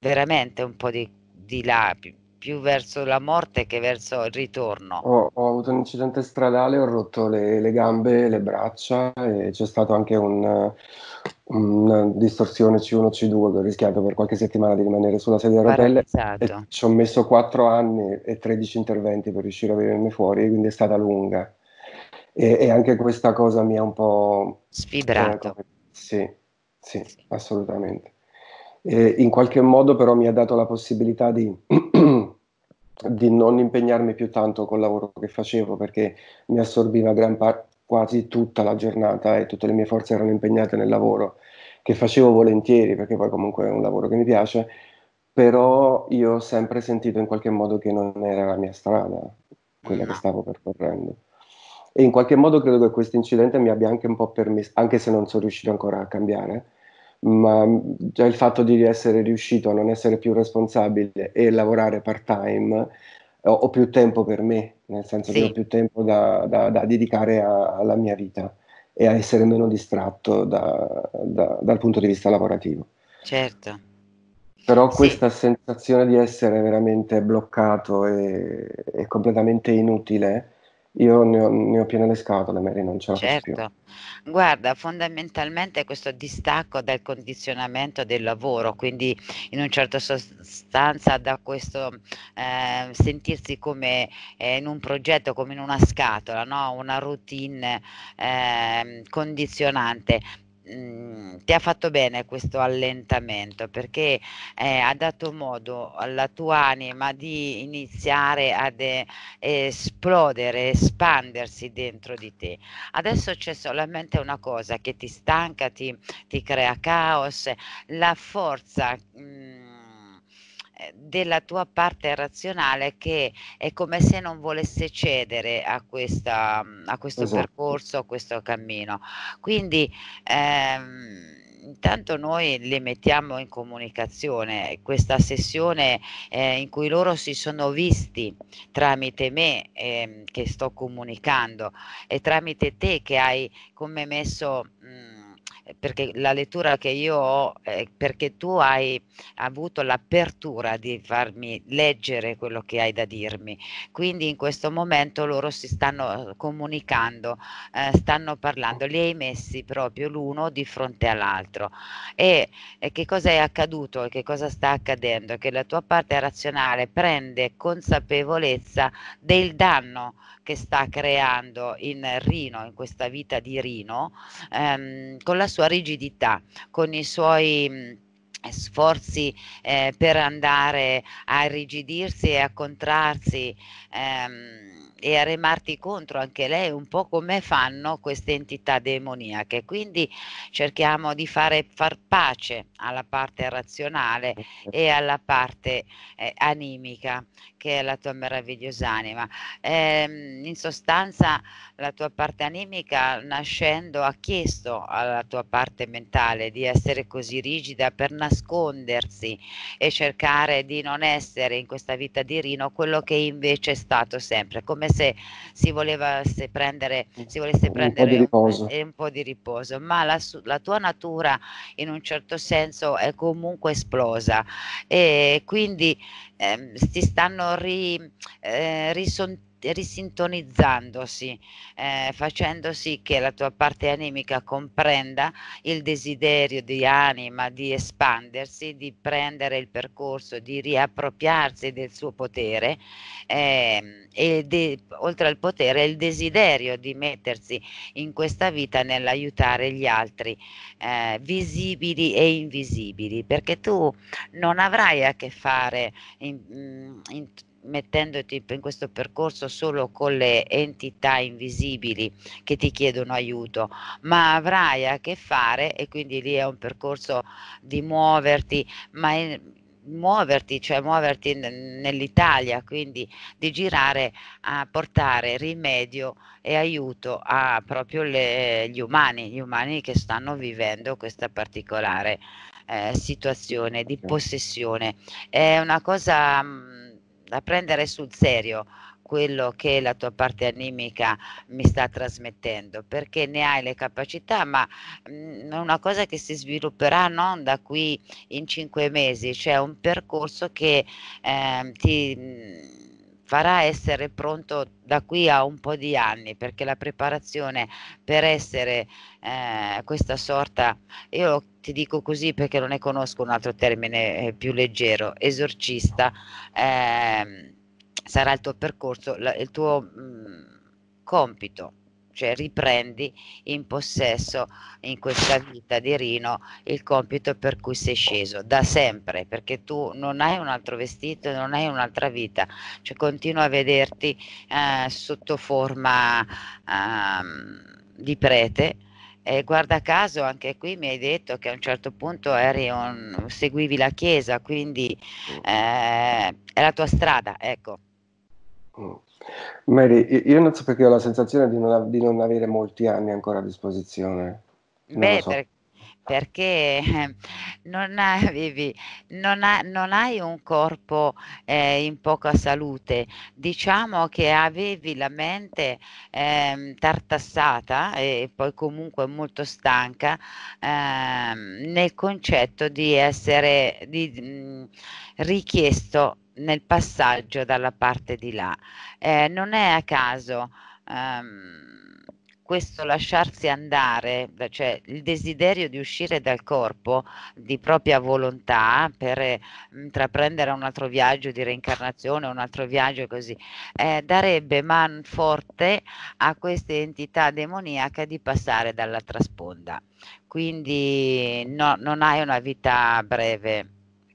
[SPEAKER 1] veramente un po' di, di là, più verso la morte che verso il ritorno. Ho,
[SPEAKER 2] ho avuto un incidente stradale, ho rotto le, le gambe, le braccia e c'è stato anche un, una distorsione C1, C2 che ho rischiato per qualche settimana di rimanere sulla sedia a rotelle e ci ho messo 4 anni e 13 interventi per riuscire a venirne fuori quindi è stata lunga e, e anche questa cosa mi ha un po'
[SPEAKER 1] sfibrato eh,
[SPEAKER 2] sì, sì, sì, assolutamente e in qualche modo però mi ha dato la possibilità di di non impegnarmi più tanto col lavoro che facevo perché mi assorbiva gran parte quasi tutta la giornata e tutte le mie forze erano impegnate nel lavoro che facevo volentieri perché poi comunque è un lavoro che mi piace, però io ho sempre sentito in qualche modo che non era la mia strada, quella che mm. stavo percorrendo. E in qualche modo credo che questo incidente mi abbia anche un po' permesso, anche se non sono riuscito ancora a cambiare, ma già il fatto di essere riuscito a non essere più responsabile e lavorare part time ho, ho più tempo per me, nel senso sì. che ho più tempo da, da, da dedicare a, alla mia vita e a essere meno distratto da, dal punto di vista lavorativo. Certo. Però sì. questa sensazione di essere veramente bloccato e, e completamente inutile io ne ho, ne ho piene le scatole, Mary, non ce la certo. faccio più.
[SPEAKER 1] Certo. Guarda, fondamentalmente questo distacco dal condizionamento del lavoro, quindi in un certo sostanza da questo eh, sentirsi come eh, in un progetto, come in una scatola, no? una routine eh, condizionante, Mhmm, ti ha fatto bene questo allentamento perché eh, ha dato modo alla tua anima di iniziare ad eh, esplodere, espandersi dentro di te. Adesso c'è solamente una cosa che ti stanca, ti, ti crea caos, la forza. Mh, mhmm, eh, della tua parte razionale che è come se non volesse cedere a, questa, mm, a questo esatto. percorso, a questo cammino. Quindi ehm, intanto noi li mettiamo in comunicazione questa sessione eh, in cui loro si sono visti tramite me eh, che sto comunicando e tramite te che hai come messo... Mh, mm, eh, perché la lettura che io ho è eh, perché tu hai avuto l'apertura di farmi leggere quello che hai da dirmi. Quindi in questo momento loro si stanno eh, comunicando, eh, stanno parlando, li hai messi proprio l'uno di fronte all'altro. E, e che cosa è accaduto e che cosa sta accadendo? Che la tua parte razionale prende consapevolezza del danno che sta creando in Rino, in questa vita di Rino, ehm, con la sua rigidità, con i suoi mm, sforzi eh, per andare a irrigidirsi e a contrarsi. Ehm, e a remarti contro anche lei un po' come fanno queste entità demoniache. Quindi cerchiamo di fare, far pace alla parte razionale e alla parte eh, animica che è la tua meravigliosa anima. Eh, in sostanza la tua parte animica nascendo ha chiesto alla tua parte mentale di essere così rigida per nascondersi e cercare di non essere in questa vita di Rino quello che invece è stato sempre, come se si, voleva, se prendere, si volesse prendere un po, un, po' di riposo, ma la, la, tua natura in un certo senso è comunque esplosa e quindi ehm, si stanno ri, eh, risontando risintonizzandosi, eh, facendo sì che la tua parte animica comprenda il desiderio di anima di espandersi, di prendere il percorso, di riappropriarsi del suo potere eh, e di, oltre al potere il desiderio di mettersi in questa vita nell'aiutare gli altri, eh, visibili e invisibili, perché tu non avrai a che fare in, mm, in, mettendoti in questo percorso solo con le entità invisibili che ti chiedono aiuto, ma avrai a che fare e quindi lì è un percorso di muoverti, ma è, muoverti, cioè muoverti nell'Italia, quindi di girare a portare rimedio e aiuto a proprio le, gli umani, gli umani che stanno vivendo questa particolare eh, situazione di possessione. È una cosa mm, da prendere sul serio quello che la tua parte animica mi sta trasmettendo, perché ne hai le capacità, ma mh, mm, è una cosa che si svilupperà non da qui in cinque mesi, cioè un percorso che eh, ti mm, farà essere pronto da qui a un po' di anni perché la preparazione per essere eh, questa sorta, io ti dico così perché non ne conosco un altro termine eh, più leggero, esorcista, eh, sarà il tuo percorso, la, il tuo mh, mm, compito cioè riprendi in possesso in questa vita di Rino il compito per cui sei sceso da sempre, perché tu non hai un altro vestito, non hai un'altra vita, cioè continua a vederti eh, sotto forma eh, di prete. E guarda caso, anche qui mi hai detto che a un certo punto eri un, seguivi la Chiesa, quindi mm. eh, è la tua strada, ecco.
[SPEAKER 2] Oh. Mary, io non so perché ho la sensazione di non, di non avere molti anni ancora a disposizione.
[SPEAKER 1] Non Beh, so. perché perché non, ha, non, ha, non, hai un corpo eh, in poca salute, diciamo che avevi la mente eh, tartassata e poi comunque molto stanca eh, nel concetto di essere di, mh, mm, richiesto nel passaggio dalla parte di là. Eh, non è a caso ehm, questo lasciarsi andare, cioè il desiderio di uscire dal corpo di propria volontà per mm, intraprendere un altro viaggio di reincarnazione, un altro viaggio così, eh, darebbe man forte a questa entità demoniaca di passare dalla trasponda. Quindi no, non hai una vita breve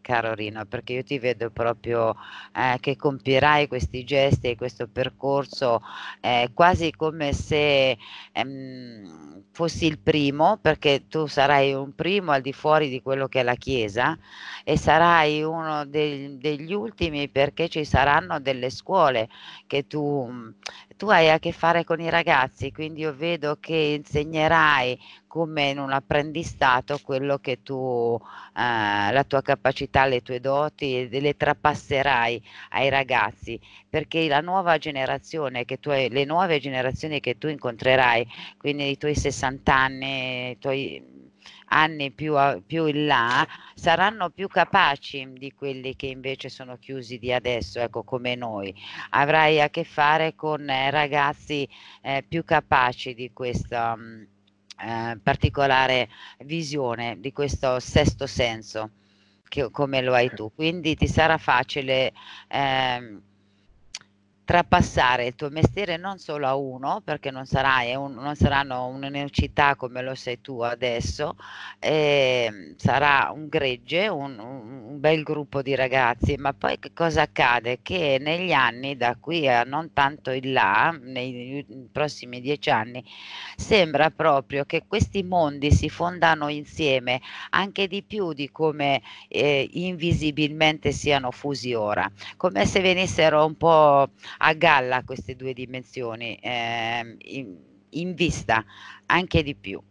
[SPEAKER 1] caro Rino, perché io ti vedo proprio eh, che compierai questi gesti e questo percorso eh, quasi come se ehm, fossi il primo, perché tu sarai un primo al di fuori di quello che è la Chiesa e sarai uno dei, degli ultimi perché ci saranno delle scuole che tu tu hai a che fare con i ragazzi, quindi io vedo che insegnerai come in un apprendistato quello che tu, eh, la tua capacità, le tue doti, le trapasserai ai ragazzi, perché la nuova generazione che tu hai, le nuove generazioni che tu incontrerai, quindi i tuoi 60 anni, i tuoi anni più, più, in là saranno più capaci di quelli che invece sono chiusi di adesso, ecco come noi. Avrai a che fare con eh, ragazzi eh, più capaci di questa mh, mm, eh, particolare visione, di questo sesto senso. Che, come lo hai eh. tu, quindi ti sarà facile Eh, trapassare il tuo mestiere non solo a uno, perché non, sarai, un, non saranno un'università come lo sei tu adesso, eh, sarà un gregge, un, un, bel gruppo di ragazzi, ma poi che cosa accade? Che negli anni, da qui a non tanto in là, nei prossimi dieci anni, sembra proprio che questi mondi si fondano insieme anche di più di come eh, invisibilmente siano fusi ora, come se venissero un po' a galla queste due dimensioni eh, in, in vista anche di più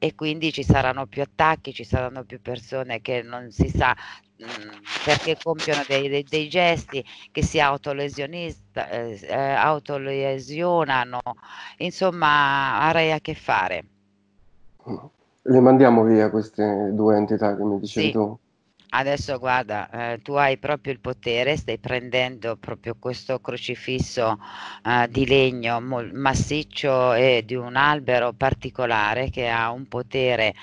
[SPEAKER 1] e quindi ci saranno più attacchi, ci saranno più persone che non si sa mm, perché compiono dei, dei, dei, gesti, che si autolesionista, eh, eh, autolesionano, insomma avrei a che fare.
[SPEAKER 2] Le mandiamo via queste due entità che mi dicevi sì. tu?
[SPEAKER 1] Adesso guarda, eh, tu hai proprio il potere, stai prendendo proprio questo crocifisso eh, di legno massiccio e di un albero particolare che ha un potere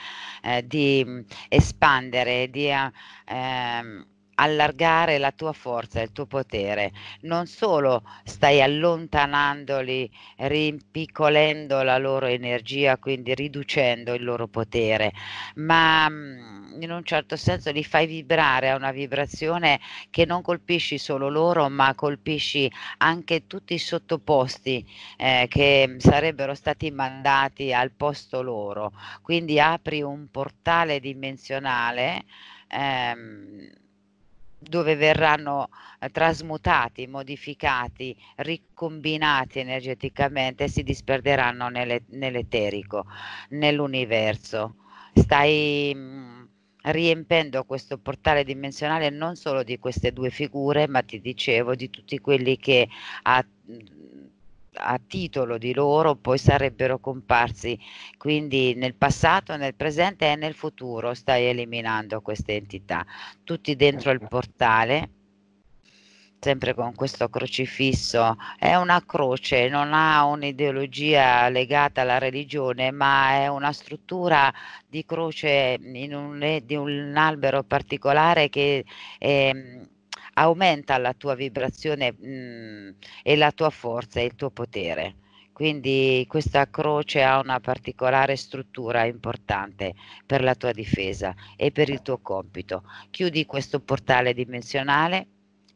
[SPEAKER 1] eh, di mm, espandere, di eh, ehm, allargare la tua forza, il tuo potere. Non solo stai allontanandoli, rimpiccolendo la loro energia, quindi riducendo il loro potere, ma mm, in un certo senso li fai vibrare a una vibrazione che non colpisci solo loro, ma colpisci anche tutti i sottoposti eh, che sarebbero stati mandati al posto loro. Quindi apri un portale dimensionale. Ehm, dove verranno eh, trasmutati, modificati, ricombinati energeticamente e si disperderanno nelle, nell'eterico, nell'universo. Stai mh, mm, riempendo questo portale dimensionale non solo di queste due figure, ma ti dicevo di tutti quelli che a, a titolo di loro poi sarebbero comparsi, quindi nel passato, nel presente e nel futuro stai eliminando queste entità, tutti dentro il ecco. portale sempre con questo crocifisso, è una croce, non ha un'ideologia legata alla religione, ma è una struttura di croce un, di un albero particolare che eh, aumenta la tua vibrazione mh, mm, e la tua forza e il tuo potere quindi questa croce ha una particolare struttura importante per la tua difesa e per il tuo compito. Chiudi questo portale dimensionale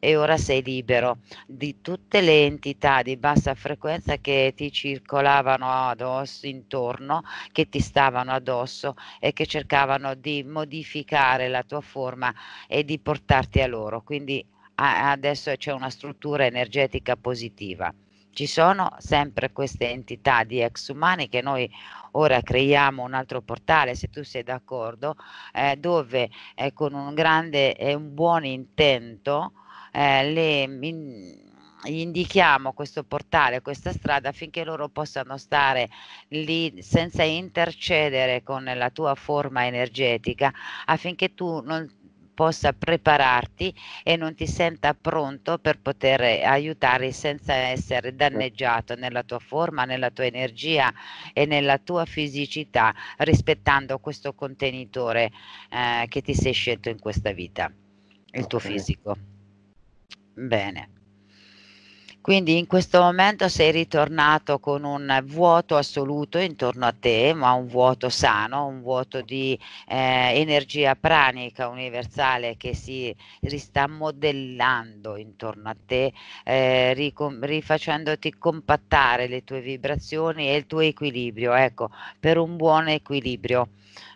[SPEAKER 1] e ora sei libero di tutte le entità di bassa frequenza che ti circolavano addosso, intorno, che ti stavano addosso e che cercavano di modificare la tua forma e di portarti a loro. Quindi a, adesso c'è una struttura energetica positiva. Ci sono sempre queste entità di ex umani che noi ora creiamo un altro portale, se tu sei d'accordo, eh, dove eh, con un grande e un buon intento eh, le, in, gli indichiamo questo portale, questa strada affinché loro possano stare lì senza intercedere con la tua forma energetica, affinché tu non possa prepararti e non ti senta pronto per poter aiutare senza essere danneggiato nella tua forma, nella tua energia e nella tua fisicità, rispettando questo contenitore eh, che ti sei scelto in questa vita, il okay. tuo fisico. Bene. Quindi in questo momento sei ritornato con un vuoto assoluto intorno a te, ma un vuoto sano, un vuoto di eh, energia pranica universale che si sta modellando intorno a te, eh, ricom- rifacendoti compattare le tue vibrazioni e il tuo equilibrio, ecco, per un buon equilibrio.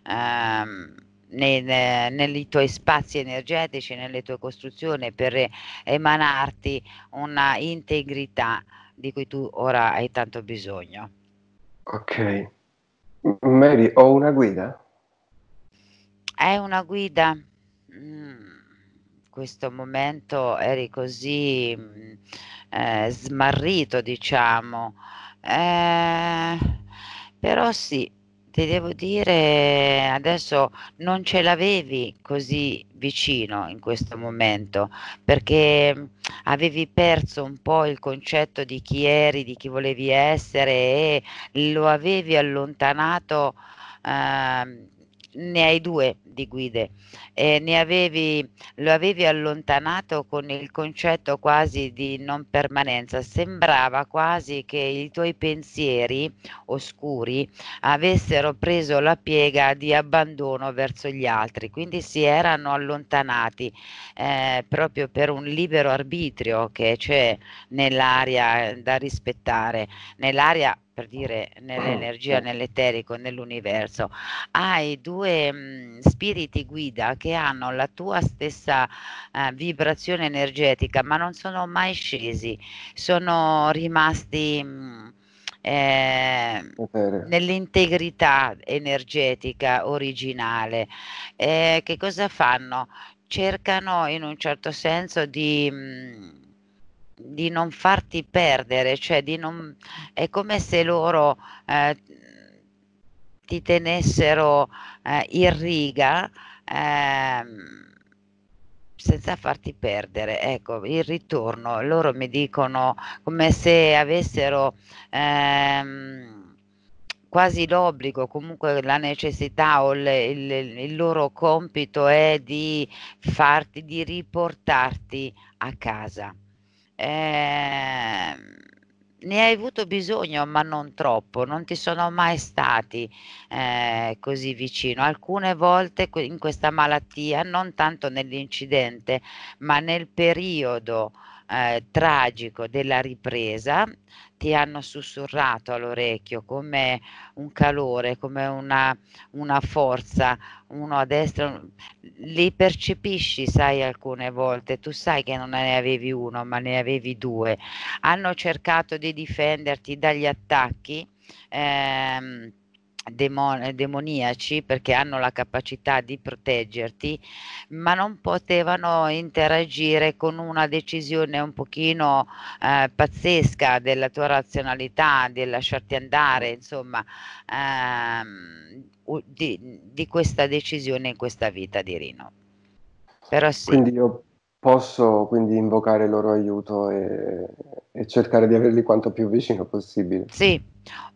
[SPEAKER 1] Um, nei, nei, tuoi spazi energetici, nelle tue costruzioni per emanarti una integrità di cui tu ora hai tanto bisogno.
[SPEAKER 2] Ok. Mary, ho una guida?
[SPEAKER 1] È una guida. Mm questo momento eri così mm, eh, smarrito, diciamo. Eh, però sì, ti devo dire, adesso non ce l'avevi così vicino in questo momento, perché mhmm, avevi perso un po' il concetto di chi eri, di chi volevi essere e lo avevi allontanato eh, ne hai due di guide, eh, ne avevi, lo avevi allontanato con il concetto quasi di non permanenza, sembrava quasi che i tuoi pensieri oscuri avessero preso la piega di abbandono verso gli altri, quindi si erano allontanati eh, proprio per un libero arbitrio che c'è nell'aria da rispettare, nell'area per dire nell'energia, nell'eterico, nell'universo, hai due mh, mhmm, spiriti guida che hanno la tua stessa eh, vibrazione energetica, ma non sono mai scesi, sono rimasti mh, mhmm, eh, nell'integrità energetica originale. Eh, che cosa fanno? Cercano in un certo senso di... Mh, mhmm, di non farti perdere, cioè di non, è come se loro eh, ti tenessero eh, in riga eh, senza farti perdere. Ecco, il ritorno, loro mi dicono come se avessero... Ehm, quasi l'obbligo, comunque la necessità o il, il, il, loro compito è di farti, di riportarti a casa eh, ne hai avuto bisogno, ma non troppo, non ti sono mai stati eh, così vicino. Alcune volte in questa malattia, non tanto nell'incidente, ma nel periodo eh, tragico della ripresa, ti hanno sussurrato all'orecchio come un calore, come una, una forza, uno a destra, li percepisci, sai, alcune volte, tu sai che non ne avevi uno, ma ne avevi due, hanno cercato di difenderti dagli attacchi. Ehm, demon- demoniaci perché hanno la capacità di proteggerti, ma non potevano interagire con una decisione un pochino eh, pazzesca della tua razionalità, di lasciarti andare, insomma, ehm, di, di, questa decisione in questa vita di Rino.
[SPEAKER 2] Però sì. Quindi io posso quindi invocare il loro aiuto e, e, cercare di averli quanto più vicino possibile.
[SPEAKER 1] Sì,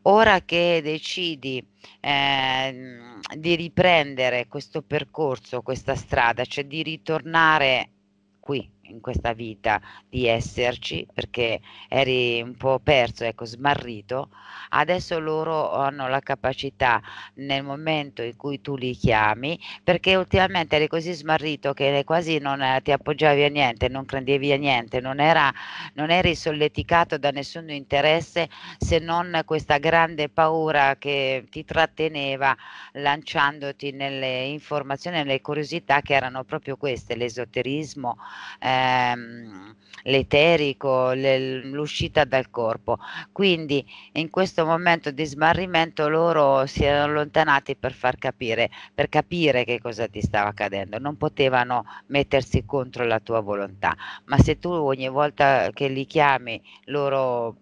[SPEAKER 1] ora che decidi eh, di riprendere questo percorso, questa strada, cioè di ritornare qui in questa vita di esserci perché eri un po' perso, ecco, smarrito, adesso loro hanno la capacità nel momento in cui tu li chiami, perché ultimamente eri così smarrito che quasi non eh, ti appoggiavi a niente, non credevi a niente, non, era, non eri solleticato da nessun interesse se non questa grande paura che ti tratteneva lanciandoti nelle informazioni, nelle curiosità che erano proprio queste, l'esoterismo. Eh, Ehm, l'eterico, l'uscita dal corpo. Quindi in questo momento di smarrimento loro si erano allontanati per far capire, per capire che cosa ti stava accadendo. Non potevano mettersi contro la tua volontà, ma se tu ogni volta che li chiami loro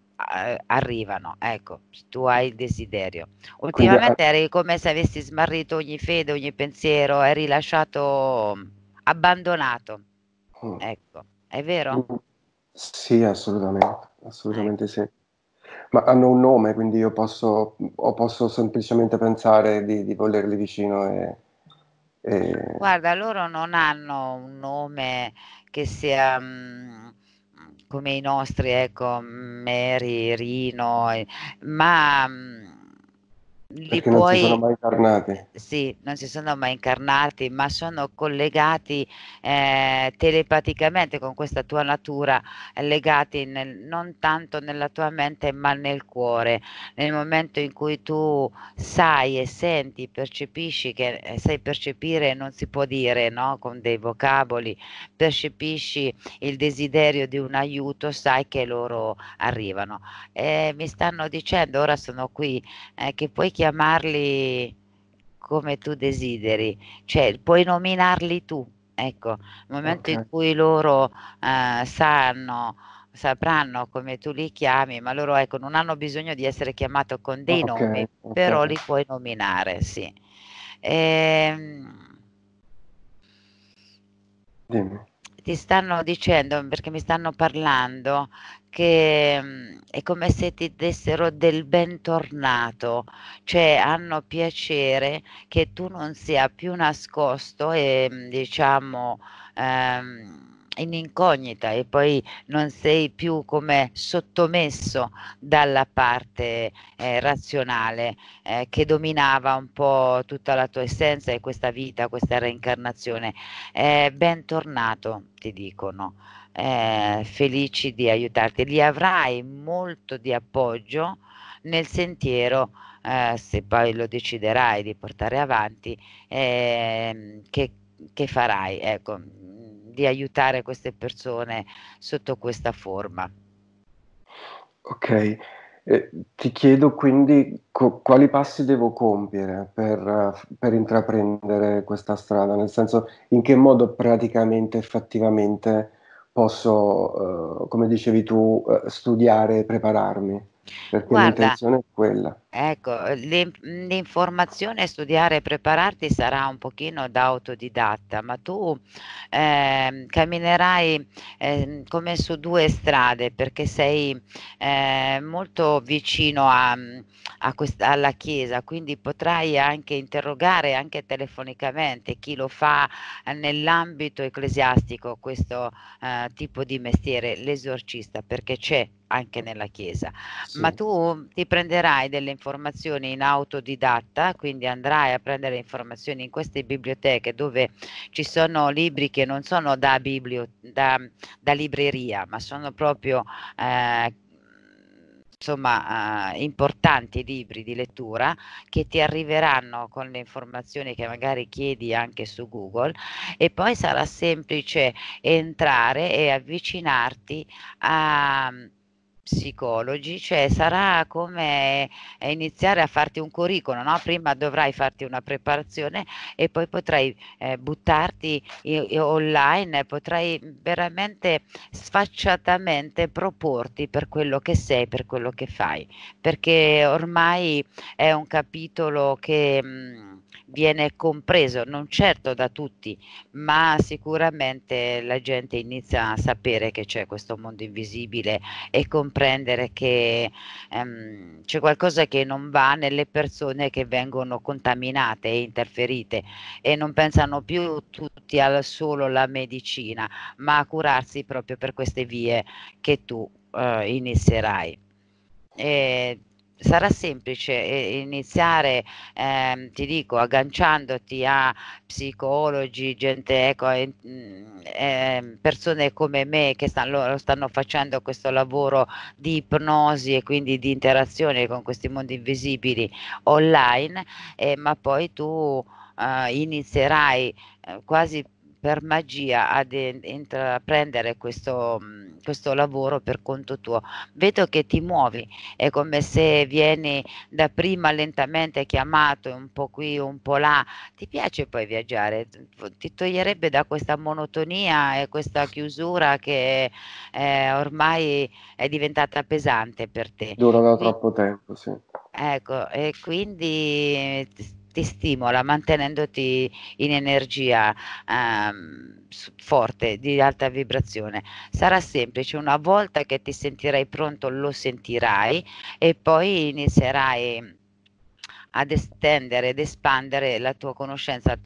[SPEAKER 1] arrivano, ecco, tu hai il desiderio. Ultimamente Quindi, eri come se avessi smarrito ogni fede, ogni pensiero, eri lasciato abbandonato. Mm. Ecco, è vero? Mm.
[SPEAKER 2] Sì, assolutamente, assolutamente sì. Ma hanno un nome, quindi io posso, o posso semplicemente pensare di, di volerli vicino e, e...
[SPEAKER 1] Guarda, loro non hanno un nome che sia mh, mm, come i nostri, ecco, Mary, Rino, ma... Mh, li Perché puoi... non si sono mai
[SPEAKER 2] incarnati.
[SPEAKER 1] Sì, non si sono mai incarnati, ma sono collegati eh, telepaticamente con questa tua natura, legati nel, non tanto nella tua mente ma nel cuore. Nel momento in cui tu sai e senti, percepisci che eh, sai percepire non si può dire no? con dei vocaboli, percepisci il desiderio di un aiuto, sai che loro arrivano. Eh, mi stanno dicendo, ora sono qui, eh, che puoi chiamare chiamarli come tu desideri, cioè puoi nominarli tu, ecco, nel momento okay. in cui loro eh, sanno sapranno come tu li chiami, ma loro ecco, non hanno bisogno di essere chiamati con dei okay, nomi, okay. però li puoi nominare, sì. Ehm... Dimmi ti stanno dicendo, perché mi stanno parlando, che mm, è come se ti dessero del bentornato, cioè hanno piacere che tu non sia più nascosto e mm, diciamo... Ehm, in incognita e poi non sei più come sottomesso dalla parte eh, razionale eh, che dominava un po' tutta la tua essenza e questa vita, questa reincarnazione. Eh, bentornato, ti dicono. Eh, felici di aiutarti, li avrai molto di appoggio nel sentiero eh, se poi lo deciderai di portare avanti eh, che, che farai ecco di aiutare queste persone sotto questa forma.
[SPEAKER 2] Ok, eh, ti chiedo quindi co- quali passi devo compiere per, per, intraprendere questa strada, nel senso in che modo praticamente, effettivamente posso, eh, come dicevi tu, eh, studiare e prepararmi. Perché Guarda, l'intenzione è quella.
[SPEAKER 1] Ecco, l'informazione, studiare e prepararti sarà un pochino da autodidatta, ma tu eh, camminerai eh, come su due strade perché sei eh, molto vicino a, a questa, alla Chiesa, quindi potrai anche interrogare anche telefonicamente chi lo fa nell'ambito ecclesiastico questo eh, tipo di mestiere, l'esorcista, perché c'è anche nella Chiesa, sì. ma tu ti prenderai delle informazioni in autodidatta, quindi andrai a prendere informazioni in queste biblioteche dove ci sono libri che non sono da, biblio, da, da libreria, ma sono proprio... Eh, insomma eh, importanti libri di lettura che ti arriveranno con le informazioni che magari chiedi anche su Google e poi sarà semplice entrare e avvicinarti a, psicologi, cioè sarà come eh, iniziare a farti un curriculum, no? prima dovrai farti una preparazione e poi potrai eh, buttarti online, potrai veramente sfacciatamente proporti per quello che sei, per quello che fai, perché ormai è un capitolo che... Mh, mm, viene compreso, non certo da tutti, ma sicuramente la gente inizia a sapere che c'è questo mondo invisibile e comprendere che ehm, c'è qualcosa che non va nelle persone che vengono contaminate e interferite e non pensano più tutti al solo la medicina, ma a curarsi proprio per queste vie che tu eh, inizierai. E sarà semplice iniziare, ehm, ti dico, agganciandoti a psicologi, gente, ecco, eh, persone come me che stanno, stanno, facendo questo lavoro di ipnosi e quindi di interazione con questi mondi invisibili online, eh, ma poi tu eh, inizierai eh, quasi per magia ad intraprendere questo, mhmm, questo lavoro per conto tuo. Vedo che ti muovi, è come se vieni da prima lentamente chiamato, un po' qui, un po' là. Ti piace poi viaggiare? Ti toglierebbe da questa monotonia e questa chiusura che eh, ormai è diventata pesante per te. Dura da troppo
[SPEAKER 2] tempo, sì.
[SPEAKER 1] Ecco, e quindi ti stimola mantenendoti in energia ehm, forte, di alta vibrazione. Sarà semplice, una volta che ti sentirai pronto lo sentirai e poi inizierai ad estendere ed espandere la tua conoscenza.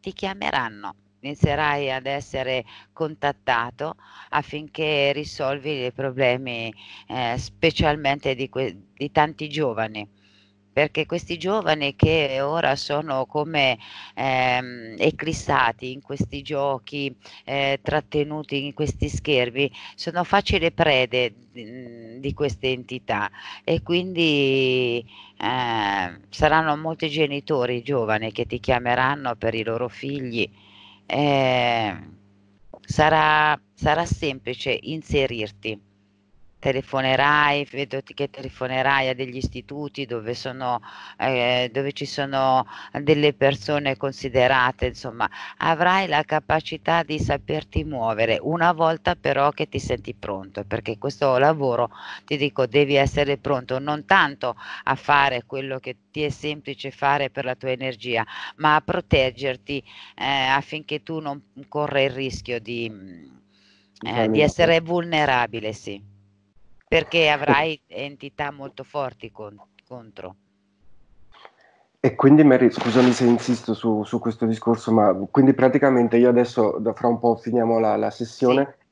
[SPEAKER 1] Ti chiameranno inizierai ad essere contattato affinché risolvi i problemi eh, specialmente di, que- di tanti giovani perché questi giovani che ora sono come ehm, eclissati in questi giochi, eh, trattenuti in questi schermi, sono facili prede di, mhmm, di queste entità e quindi eh, saranno molti genitori giovani che ti chiameranno per i loro figli. Eh, sarà, sarà semplice inserirti telefonerai, vedo che telefonerai a degli istituti dove, sono, eh, dove ci sono delle persone considerate, insomma, avrai la capacità di saperti muovere una volta però che ti senti pronto, perché questo lavoro, ti dico, devi essere pronto non tanto a fare quello che ti è semplice fare per la tua energia, ma a proteggerti eh, affinché tu non corra il rischio di, mm,
[SPEAKER 2] eh, di essere
[SPEAKER 1] vulnerabile, sì perché avrai entità molto forti con, contro.
[SPEAKER 2] E quindi Mary, scusami se insisto su, su, questo discorso, ma quindi praticamente io adesso fra un po' finiamo la, la sessione. Sì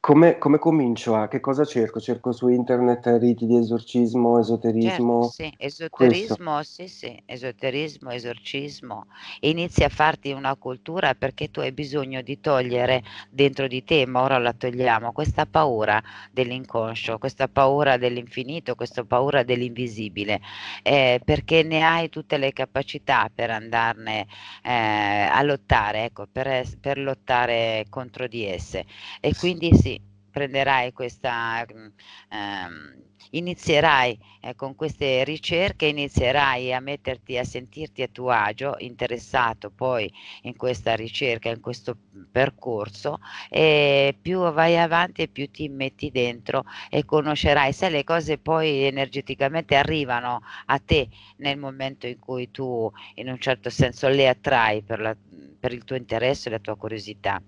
[SPEAKER 2] come, come, comincio a che cosa cerco? Cerco su internet riti di esorcismo, esoterismo? Certo, sì, esoterismo,
[SPEAKER 1] questo. sì, sì, esoterismo, esorcismo. Inizi a farti una cultura perché tu hai bisogno di togliere dentro di te, ma ora la togliamo, questa paura dell'inconscio, questa paura dell'infinito, questa paura dell'invisibile, eh, perché ne hai tutte le capacità per andarne eh, a lottare, ecco, per, per lottare contro di esse. E quindi sì, prenderai questa, mm, ehm, inizierai eh, con queste ricerche, inizierai a metterti, a sentirti a tuo agio, interessato poi in questa ricerca, in questo percorso e più vai avanti e più ti metti dentro e conoscerai. Se le cose poi energeticamente arrivano a te nel momento in cui tu in un certo senso le attrai per, la, per il tuo interesse e la tua curiosità.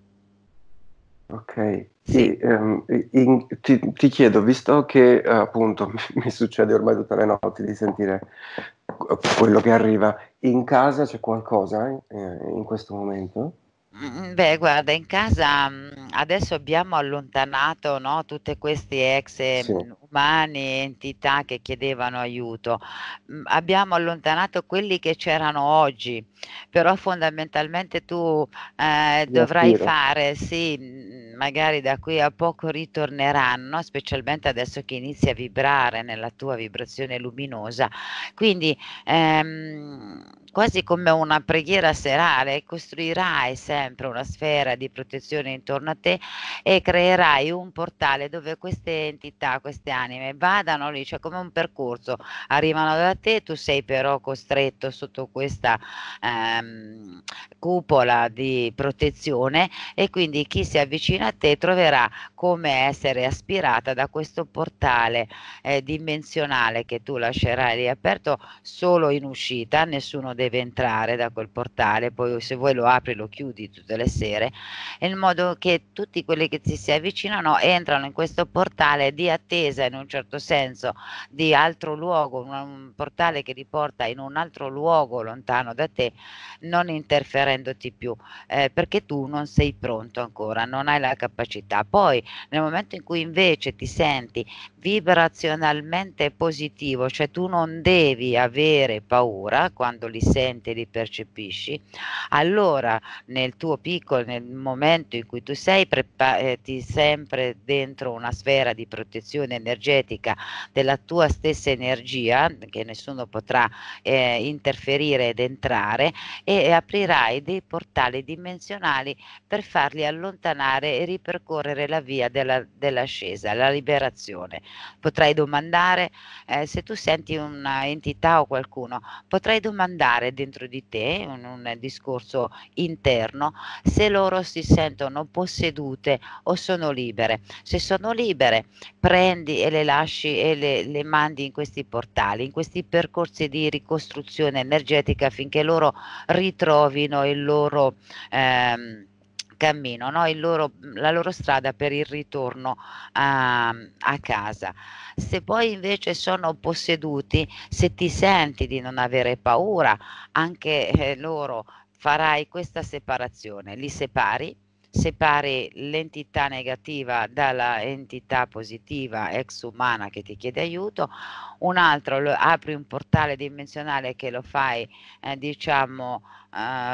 [SPEAKER 2] Ok, sì. ehm, in, ti, ti, chiedo, visto che appunto mi succede ormai tutte le notti di sentire quello che arriva, in casa c'è qualcosa eh, in questo momento?
[SPEAKER 1] Mm, beh, guarda, in casa mm, adesso abbiamo allontanato no, tutte queste ex sì. Ehm, umane, entità che chiedevano aiuto. Mm, abbiamo allontanato quelli che c'erano oggi, però fondamentalmente tu eh, dovrai fare, sì, mm, magari da qui a poco ritorneranno, specialmente adesso che inizi a vibrare nella tua vibrazione luminosa. Quindi ehm, quasi come una preghiera serale, costruirai sempre una sfera di protezione intorno a te e creerai un portale dove queste entità, queste anime, anime, vadano lì, cioè come un percorso, arrivano da te, tu sei però costretto sotto questa ehm, cupola di protezione e quindi chi si avvicina a te troverà come essere aspirata da questo portale eh, dimensionale che tu lascerai lì aperto solo in uscita, nessuno deve entrare da quel portale, poi se vuoi lo apri lo chiudi tutte le sere, in modo che tutti quelli che ti si avvicinano entrano in questo portale di attesa in un certo senso di altro luogo, un, un portale che ti porta in un altro luogo lontano da te, non interferendoti più, eh, perché tu non sei pronto ancora, non hai la capacità. Poi nel momento in cui invece ti senti vibrazionalmente positivo, cioè tu non devi avere paura quando li senti e li percepisci, allora nel tuo piccolo, nel momento in cui tu sei, prepa- eh, ti sempre dentro una sfera di protezione energetica, energetica della tua stessa energia, che nessuno potrà eh, interferire ed entrare, e aprirai dei portali dimensionali per farli allontanare e ripercorrere la via della, dell'ascesa, la liberazione. Potrai domandare, eh, se tu senti un'entità o qualcuno, potrai domandare dentro di te, in un discorso interno, se loro si sentono possedute o sono libere. Se sono libere, prendi e le lasci e le, le mandi in questi portali, in questi percorsi di ricostruzione energetica affinché loro ritrovino il loro... Ehm, cammino, no? loro, la loro strada per il ritorno a, a, casa. Se poi invece sono posseduti, se ti senti di non avere paura, anche eh, loro farai questa separazione, li separi separi l'entità negativa dalla entità positiva ex umana che ti chiede aiuto, un altro lo, apri un portale dimensionale che lo fai eh, diciamo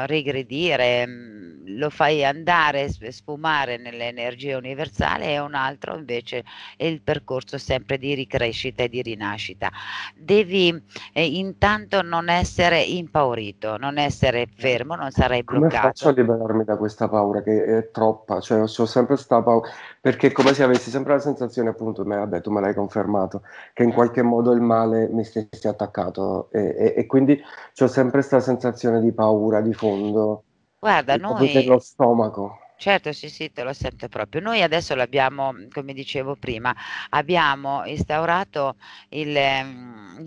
[SPEAKER 1] regredire, mm, lo fai andare, sfumare nell'energia universale e un altro invece è il percorso sempre di ricrescita e di rinascita. Devi eh, intanto non essere impaurito, non essere fermo, non sarai bloccato. Come faccio a
[SPEAKER 2] liberarmi da questa paura che è troppa? Cioè, ho sempre questa paura, perché come se avessi sempre la sensazione, appunto, me, vabbè, tu me l'hai confermato, che in qualche modo il male mi stessi attaccato e, e, e quindi ho sempre questa sensazione di paura paura di fondo.
[SPEAKER 1] Guarda, noi... dello
[SPEAKER 2] stomaco.
[SPEAKER 1] Certo, sì, sì, te lo sento proprio. Noi adesso l'abbiamo, come dicevo prima, abbiamo instaurato il ehm,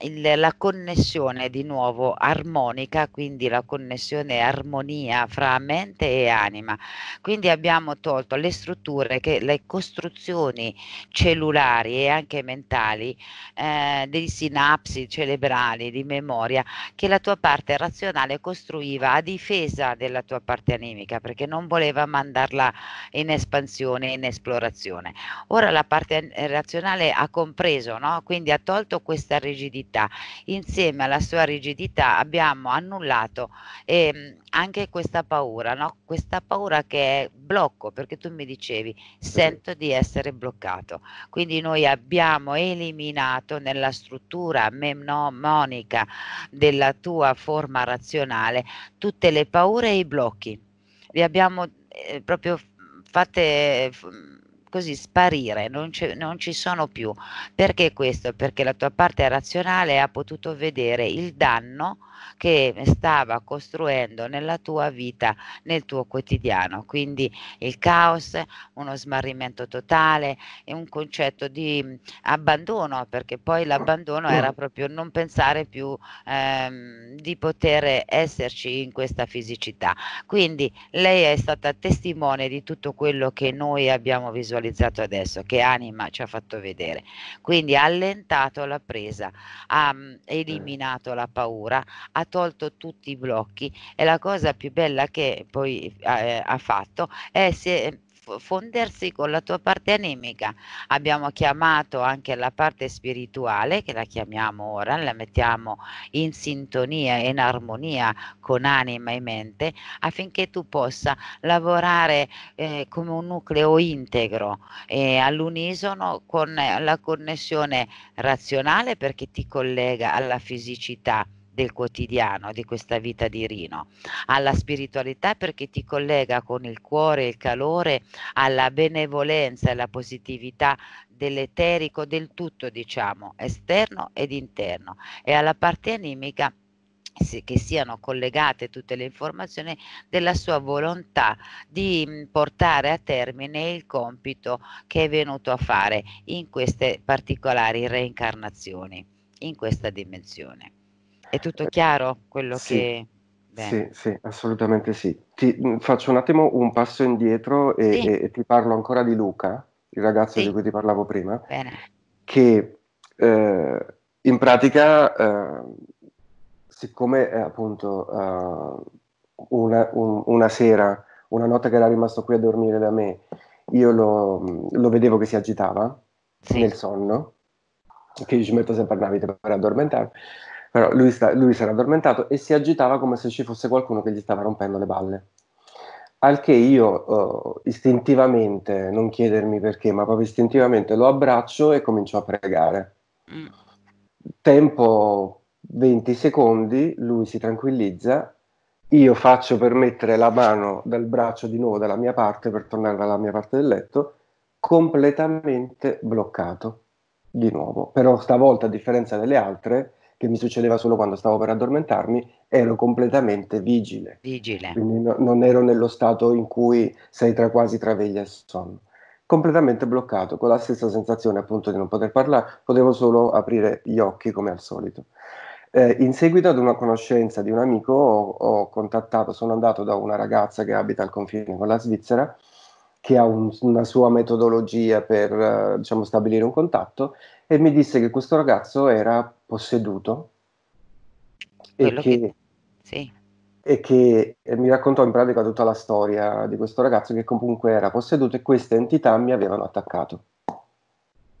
[SPEAKER 1] il, la connessione di nuovo armonica, quindi la connessione armonia fra mente e anima. Quindi abbiamo tolto le strutture, che, le costruzioni cellulari e anche mentali, eh, dei sinapsi cerebrali di memoria che la tua parte razionale costruiva a difesa della tua parte animica, perché non voleva mandarla in espansione, in esplorazione. Ora la parte eh, razionale ha compreso, no? quindi ha tolto questa rigidità rigidità. Insieme alla sua rigidità abbiamo annullato ehm, anche questa paura, no? questa paura che è blocco, perché tu mi dicevi sento di essere bloccato. Quindi noi abbiamo eliminato nella struttura mnemonica della tua forma razionale tutte le paure e i blocchi. Li abbiamo eh, proprio fatte così sparire, non ci, non ci sono più. Perché questo? Perché la tua parte razionale ha potuto vedere il danno che stava costruendo nella tua vita, nel tuo quotidiano. Quindi il caos, uno smarrimento totale e un concetto di mm, abbandono, perché poi l'abbandono era mm. proprio non pensare più ehm, di poter esserci in questa fisicità. Quindi lei è stata testimone di tutto quello che noi abbiamo visualizzato adesso, che Anima ci ha fatto vedere. Quindi ha allentato la presa, ha mm, eh. eliminato la paura, ha tolto tutti i blocchi e la cosa più bella che poi eh, ha fatto è se eh, fondersi con la tua parte animica. Abbiamo chiamato anche la parte spirituale, che la chiamiamo ora, la mettiamo in sintonia e in armonia con anima e mente, affinché tu possa lavorare eh, come un nucleo integro eh, all'unisono con la connessione razionale perché ti collega alla fisicità del quotidiano, di questa vita di Rino, alla spiritualità perché ti collega con il cuore e il calore, alla benevolenza e alla positività dell'eterico, del tutto diciamo, esterno ed interno, e alla parte animica che siano collegate tutte le informazioni della sua volontà di mm, portare a termine il compito che è venuto a fare in queste particolari reincarnazioni, in questa dimensione. È tutto chiaro quello sì. che... Bene. Sì,
[SPEAKER 2] sì, assolutamente sì. Ti mm, faccio un attimo un passo indietro e, sì. e, e ti parlo ancora di Luca, il ragazzo sì. di cui ti parlavo prima, Bene. che eh, in pratica, eh, siccome eh, appunto una, un, una, sera, una notte che era rimasto qui a dormire da me, io lo, mm, lo vedevo che si agitava sì. nel sonno, che io ci metto sempre la vita per addormentarmi, però lui, sta, lui si era addormentato e si agitava come se ci fosse qualcuno che gli stava rompendo le balle. Al che io uh, istintivamente, non chiedermi perché, ma proprio istintivamente lo abbraccio e comincio a pregare. Mm. Tempo 20 secondi, lui si tranquillizza, io faccio per mettere la mano dal braccio di nuovo dalla mia parte per tornare dalla mia parte del letto, completamente bloccato di nuovo. Però stavolta, a differenza delle altre, che mi succedeva solo quando stavo per addormentarmi, ero completamente vigile. Vigile. Quindi no, non ero nello stato in cui sei tra quasi tra veglia e sonno. Completamente bloccato, con la stessa sensazione appunto di non poter parlare, potevo solo aprire gli occhi come al solito. Eh, in seguito ad una conoscenza di un amico ho, ho, contattato, sono andato da una ragazza che abita al confine con la Svizzera, che ha un, una sua metodologia per eh, diciamo, stabilire un contatto, e mi disse che questo ragazzo era posseduto e che, che... Sì. e che, eh, mi raccontò in pratica tutta la storia di questo ragazzo che comunque era posseduto e queste entità mi avevano attaccato.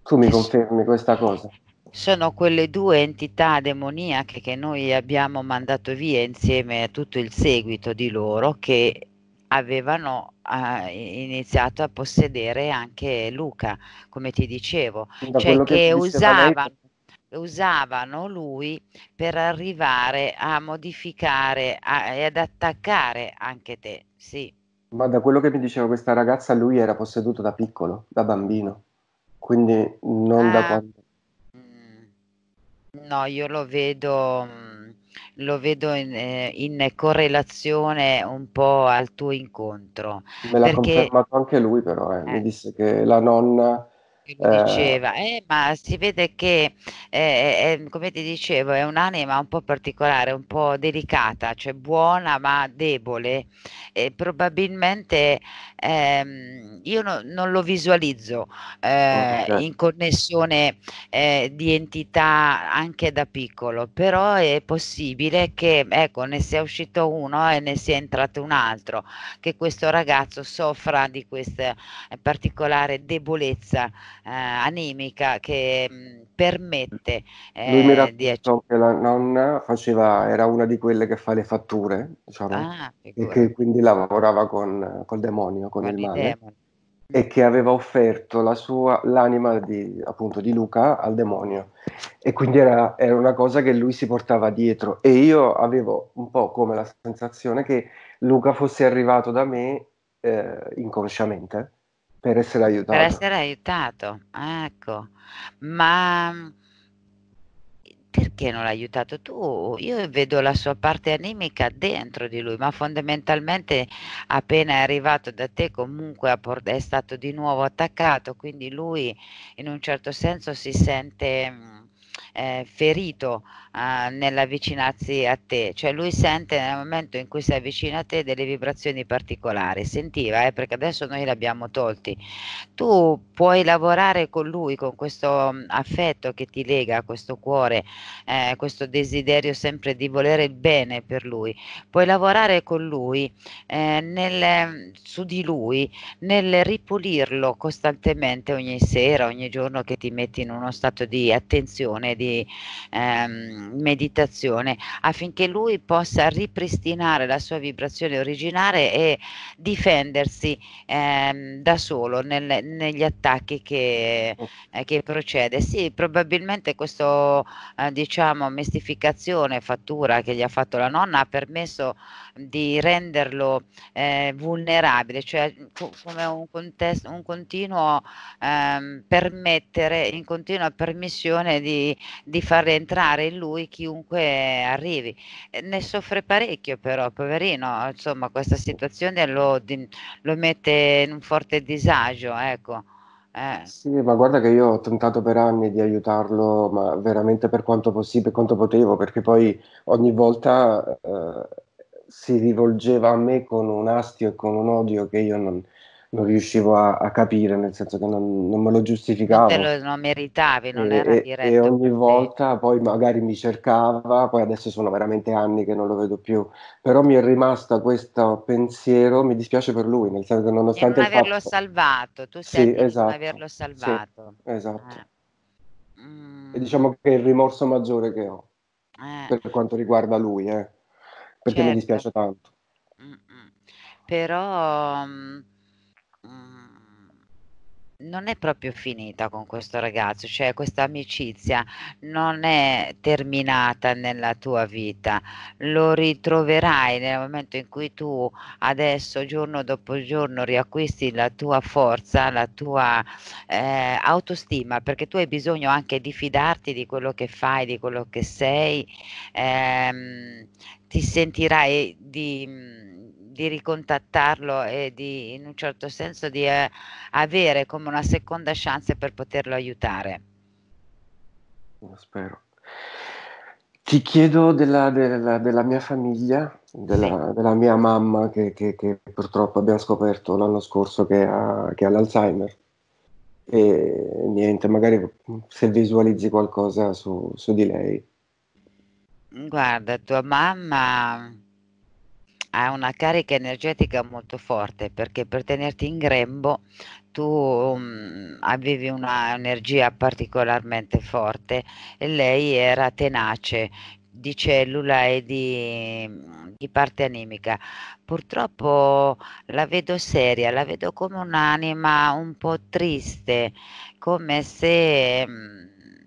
[SPEAKER 2] Tu mi confermi questa cosa?
[SPEAKER 1] sono quelle due entità demoniache che noi abbiamo mandato via insieme a tutto il seguito di loro che avevano eh, iniziato a possedere anche Luca, come ti dicevo, da cioè che, che usavano usavano lui per arrivare a modificare a, e ad attaccare anche te, sì.
[SPEAKER 2] Ma da quello che mi diceva questa ragazza, lui era posseduto da piccolo, da bambino, quindi non ah, da quando...
[SPEAKER 1] Mm. No, io lo vedo, mm, lo vedo in, eh, in, correlazione un po' al tuo incontro. Me l'ha perché...
[SPEAKER 2] confermato anche lui però, eh. Eh. mi disse che la nonna che mi eh. diceva,
[SPEAKER 1] eh, ma si vede che, eh, è, eh, eh, come ti dicevo, è un'anima un po' particolare, un po' delicata, cioè buona ma debole. E probabilmente ehm, io no, non lo visualizzo eh, okay. in connessione di entità anche da piccolo, però è possibile che ecco, ne sia uscito uno e ne sia entrato un altro, che questo ragazzo soffra di questa particolare debolezza eh, animica che mh, mhmm, permette eh, di
[SPEAKER 2] accedere. Che la nonna faceva, era una di quelle che fa le fatture, diciamo, ah, e che quindi lavorava con, col demonio, con, con il male. E mm. che aveva offerto la sua, l'anima di, appunto, di Luca al demonio. E quindi era, era una cosa che lui si portava dietro. E io avevo un po' come la sensazione che Luca fosse arrivato da me eh, inconsciamente per essere aiutato. Per essere
[SPEAKER 1] aiutato, ecco. Ma mhmm, perché non l'hai aiutato tu? Io vedo la sua parte animica dentro di lui, ma fondamentalmente appena è arrivato da te comunque è stato di nuovo attaccato, quindi lui in un certo senso si sente mhmm, eh, ferito nell'avvicinarsi a te, cioè lui sente nel momento in cui si avvicina a te delle vibrazioni particolari, sentiva eh, perché adesso noi li abbiamo tolti, tu puoi lavorare con lui, con questo mm, affetto che ti lega questo cuore, eh, questo desiderio sempre di volere il bene per lui, puoi lavorare con lui, eh, nel, mm, su di lui, nel ripulirlo costantemente ogni sera, ogni giorno che ti metti in uno stato di attenzione, di... Ehm, meditazione affinché lui possa ripristinare la sua vibrazione originale e difendersi ehm, da solo nel, negli attacchi che, oh. eh, che, procede. Sì, probabilmente questa eh, diciamo, mistificazione, fattura che gli ha fatto la nonna ha permesso di renderlo eh, vulnerabile, cioè co- come un, contest- un continuo ehm, permettere, in continua permissione di, di far entrare in lui lui chiunque arrivi. Ne soffre parecchio però, poverino, insomma questa situazione lo, lo mette in un forte disagio, ecco. Eh.
[SPEAKER 2] Sì, ma guarda che io ho tentato per anni di aiutarlo, ma veramente per quanto possibile, quanto potevo, perché poi ogni volta eh, si rivolgeva a me con un astio e con un odio che io non, non riuscivo a, a, capire, nel senso che non, non me lo giustificavo. Non,
[SPEAKER 1] lo, non meritavi, non e, era diretto.
[SPEAKER 2] E ogni volta te. poi magari mi cercava, poi adesso sono veramente anni che non lo vedo più, però mi è rimasto questo pensiero, mi dispiace per lui, nel senso che nonostante... E non averlo fatto...
[SPEAKER 1] salvato, tu sei esatto, sì, esatto, non averlo salvato.
[SPEAKER 2] Sì, esatto. Eh. Mm. E diciamo che è il rimorso maggiore che ho, eh. per quanto riguarda lui, eh. perché certo. mi dispiace tanto.
[SPEAKER 1] Mm-mm. Però... Um non è proprio finita con questo ragazzo, cioè questa amicizia non è terminata nella tua vita, lo ritroverai nel momento in cui tu adesso giorno dopo giorno riacquisti la tua forza, la tua eh, autostima, perché tu hai bisogno anche di fidarti di quello che fai, di quello che sei, ehm, ti sentirai di di ricontattarlo e di, in un certo senso di eh, avere come una seconda chance per poterlo aiutare.
[SPEAKER 2] Spero. Ti chiedo della, della, della mia famiglia, della, sì. della mia mamma che, che, che, purtroppo abbiamo scoperto l'anno scorso che ha, che ha l'Alzheimer. E niente, magari se visualizzi qualcosa su, su di lei.
[SPEAKER 1] Guarda, tua mamma ha una carica energetica molto forte perché per tenerti in grembo tu um, avevi un'energia particolarmente forte e lei era tenace di cellula e di, mm, di, parte animica. Purtroppo la vedo seria, la vedo come un'anima un po' triste, come se mm,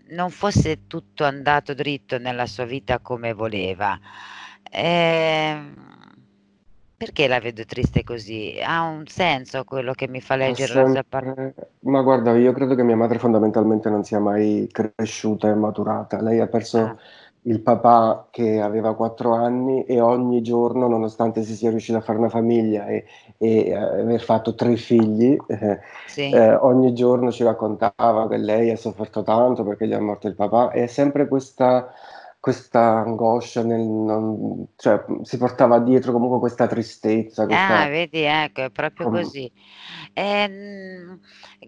[SPEAKER 1] non fosse tutto andato dritto nella sua vita come voleva. E ehm, perché la vedo triste così? Ha un senso quello che mi fa leggere Ascent- la parola?
[SPEAKER 2] Ma guarda, io credo che mia madre fondamentalmente non sia mai cresciuta e maturata. Lei ha perso ah. il papà che aveva quattro anni e ogni giorno, nonostante si sia riuscita a fare una famiglia e, e eh, aver fatto tre figli, sì. eh, ogni giorno ci raccontava che lei ha sofferto tanto perché gli è morto il papà. E è sempre questa questa angoscia, nel, non, cioè, si portava dietro comunque questa tristezza. Questa... Ah,
[SPEAKER 1] vedi, ecco, è proprio um. così. Ehm,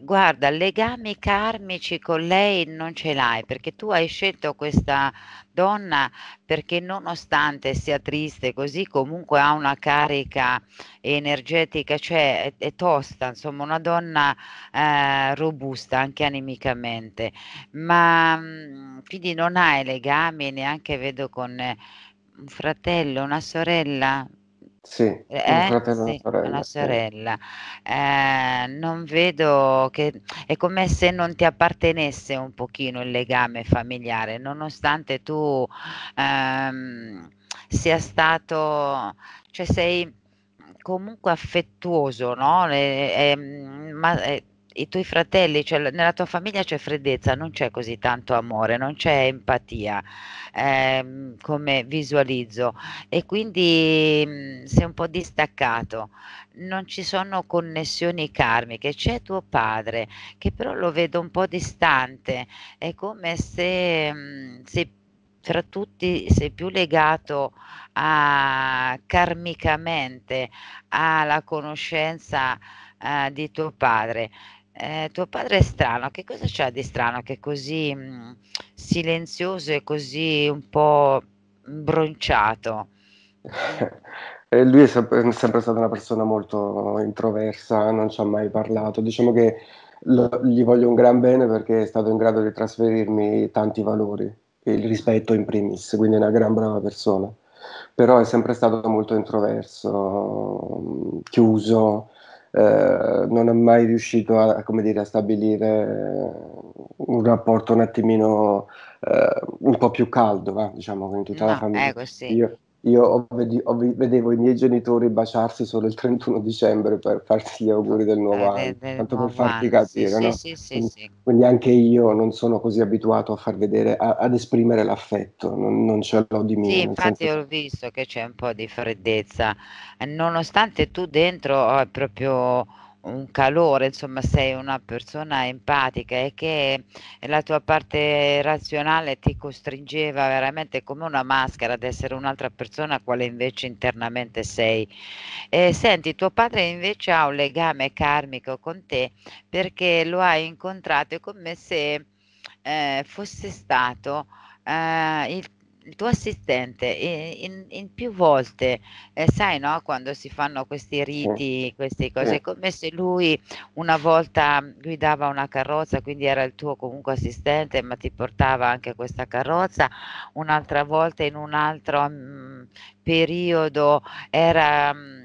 [SPEAKER 1] guarda, legami karmici con lei non ce l'hai perché tu hai scelto questa donna perché nonostante sia triste così comunque ha una carica energetica, cioè è, è tosta, insomma una donna eh, robusta anche animicamente, ma mm, quindi non hai legami neanche vedo con eh, un fratello, una sorella,
[SPEAKER 2] sì, eh, fratello sì, sorella, una sorella.
[SPEAKER 1] Sì. Eh, non vedo che è come se non ti appartenesse un pochino il legame familiare, nonostante tu ehm, sia stato, cioè sei comunque affettuoso, no? E, e, ehm, ma, e, eh, i tuoi fratelli, cioè nella tua famiglia c'è freddezza, non c'è così tanto amore, non c'è empatia, ehm, come visualizzo, e quindi mh, mm, sei un po' distaccato, non ci sono connessioni karmiche, c'è tuo padre che però lo vedo un po' distante, è come se, mh, mm, se tra tutti sei più legato a, karmicamente alla conoscenza eh, di tuo padre. Eh, tuo padre è strano, che cosa c'ha di strano che è così mh, mm, silenzioso e così un po' bronciato?
[SPEAKER 2] E eh, lui è sempre, è sempre, stata una persona molto introversa, non ci ha mai parlato. Diciamo che lo, gli voglio un gran bene perché è stato in grado di trasferirmi tanti valori, il rispetto in primis, quindi è una gran brava persona. Però è sempre stato molto introverso, mm, chiuso, eh, non è mai riuscito a, dire, a, stabilire eh, un rapporto un attimino eh, un po' più caldo, va, diciamo, con tutta no, la eh, famiglia. Ecco, sì. Io, io vedevo i miei genitori baciarsi solo il 31 dicembre per farti gli auguri del nuovo eh, anno, eh, del tanto nuovo per farti anno. capire. Sì, no? sì, sì, quindi, quindi, anche io non sono così abituato a far vedere, a, ad esprimere l'affetto, non, non ce l'ho di mio. Sì, infatti senso... ho
[SPEAKER 1] visto che c'è un po' di freddezza, nonostante tu dentro hai oh, proprio un calore, insomma sei una persona empatica e che la tua parte razionale ti costringeva veramente come una maschera ad essere un'altra persona quale invece internamente sei. E senti, tuo padre invece ha un legame karmico con te perché lo hai incontrato, come se eh, fosse stato eh, il il tuo assistente in, in più volte, eh, sai no, quando si fanno questi riti, queste cose, come se lui una volta guidava una carrozza, quindi era il tuo comunque assistente, ma ti portava anche questa carrozza, un'altra volta in un altro mh, mm, periodo era... Mh, mm,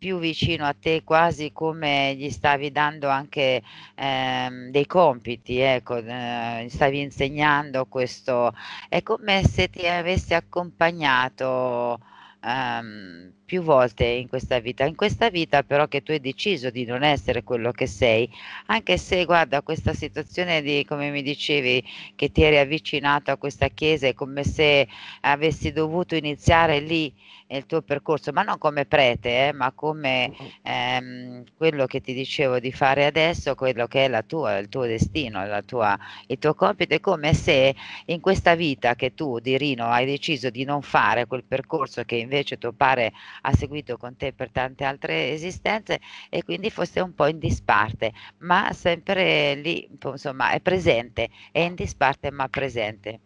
[SPEAKER 1] più vicino a te quasi come gli stavi dando anche ehm, dei compiti, ecco, eh, stavi insegnando questo, è come se ti avessi accompagnato ehm, più volte in questa vita, in questa vita però che tu hai deciso di non essere quello che sei, anche se guarda questa situazione di come mi dicevi che ti eri avvicinato a questa chiesa è come se avessi dovuto iniziare lì il tuo percorso, ma non come prete, eh, ma come ehm, quello che ti dicevo di fare adesso, quello che è la tua, il tuo destino, tua, il tuo compito, è come se in questa vita che tu di Rino hai deciso di non fare quel percorso che invece tuo padre ha seguito con te per tante altre esistenze e quindi fosse un po' in disparte, ma sempre lì, insomma, è presente, è in disparte ma presente.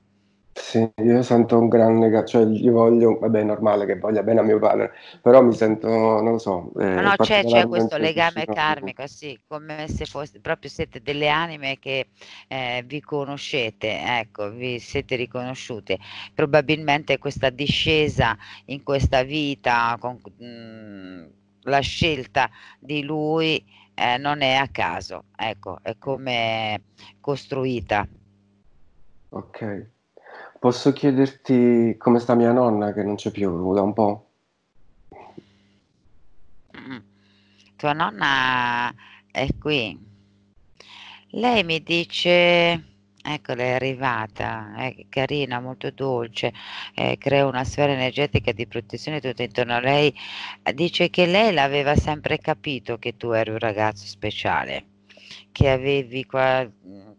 [SPEAKER 2] Sì, io sento un grande, ca- cioè gli voglio, vabbè è normale che voglia bene a mio padre, però mi sento, non lo so. Eh, no, no c'è, c'è, questo legame karmico,
[SPEAKER 1] sì, come se fosse, proprio siete delle anime che eh, vi conoscete, ecco, vi siete riconosciute. Probabilmente questa discesa in questa vita, con, mh, mm, la scelta di lui eh, non è a caso, ecco, è come costruita.
[SPEAKER 2] Ok. Posso chiederti come sta mia nonna che non c'è più da un po'?
[SPEAKER 1] Mm. Tua nonna è qui. Lei mi dice... Eccola, è arrivata, è carina, molto dolce, eh, crea una sfera energetica di protezione tutto intorno a lei. Dice che lei l'aveva sempre capito che tu eri un ragazzo speciale, che avevi qua, mm,